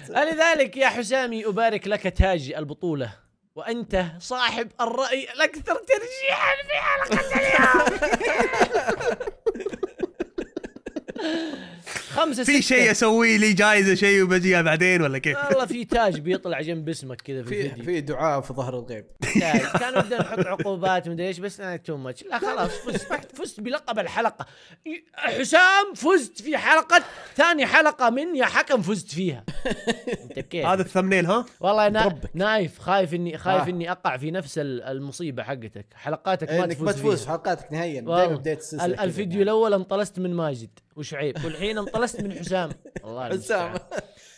لذلك يا حسامي ابارك لك تاج البطوله وأنت صاحب الرأي الأكثر ترجيحا في حلقة اليوم خمسه في شيء اسويه لي جائزه شيء وبجيها بعدين ولا كيف؟ والله في تاج بيطلع جنب اسمك كذا في في, في دعاء في ظهر الغيب كانوا بدنا نحط عقوبات مدري ايش بس انا تو ماتش لا خلاص فزت فزت بلقب الحلقه حسام فزت في حلقه ثاني حلقه من يا حكم فزت فيها انت كيف؟ هذا الثمنيل ها؟ والله انا نايف خايف اني آه. خايف اني اقع في نفس المصيبه حقتك حلقاتك إيه، ما تفوز ما تفوز حلقاتك نهائيا دائما بدايه السلسله الفيديو يعني. الاول انطلست من ماجد وشعيب والحين انطلست من حسام الله حسام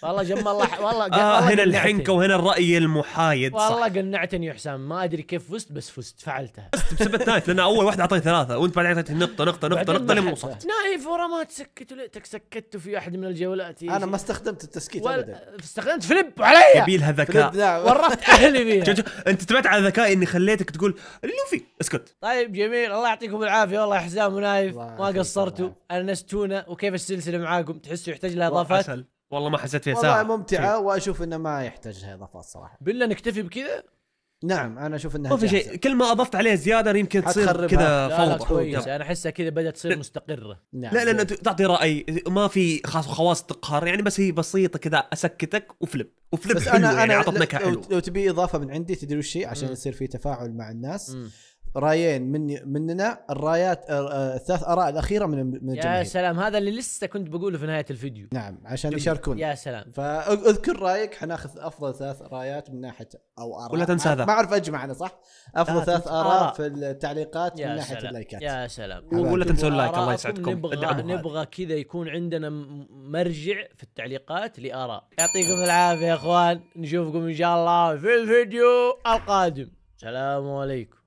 والله جم الله والله آه هنا الحنكه وهنا الراي المحايد صح والله قنعتني يا حسام ما ادري كيف فزت بس فزت فعلتها فزت بسبب نايف لان اول واحد اعطيت ثلاثه وانت بعدين اعطيت نقطه نقطه نقطه نقطه لين وصلت نايف ورا ما تسكت وليتك سكت في احد من الجولات انا ما استخدمت التسكيت ابدا استخدمت فليب علي يبيلها ذكاء ورطت اهلي فيها انت تبعت على ذكائي اني خليتك تقول لوفي اسكت طيب جميل الله يعطيكم العافيه والله حسام ونايف ما قصرتوا انستونا تابعونا وكيف السلسله معاكم تحسوا يحتاج لها اضافات عسل. والله ما حسيت فيها ساعه والله ممتعه واشوف انه ما يحتاج لها اضافات صراحه بالله نكتفي بكذا نعم انا اشوف انها ما في شيء كل ما اضفت عليها زياده يمكن تصير كذا فوضى انا احسها كذا بدات تصير مستقره نعم لا لان تعطي راي ما في خواص تقهر يعني بس هي بسيطه كذا اسكتك وفلب وفلب بس حلو انا يعني انا نكهه لو تبي اضافه من عندي تدري وش هي عشان يصير في تفاعل مع الناس م. رايين من مننا الرايات آه، آه، الثلاث اراء الاخيره من من يا يا سلام هذا اللي لسه كنت بقوله في نهايه الفيديو نعم عشان جميل. يشاركون يا سلام فاذكر رايك حناخذ افضل ثلاث رايات من ناحيه او اراء ولا تنسى هذا ما اعرف اجمع انا صح افضل ثلاث اراء في التعليقات من ناحيه سلام. اللايكات يا سلام ولا تنسوا اللايك الله يسعدكم نبغى نبغى كذا يكون عندنا مرجع في التعليقات لاراء يعطيكم العافيه يا اخوان نشوفكم ان شاء الله في الفيديو القادم سلام عليكم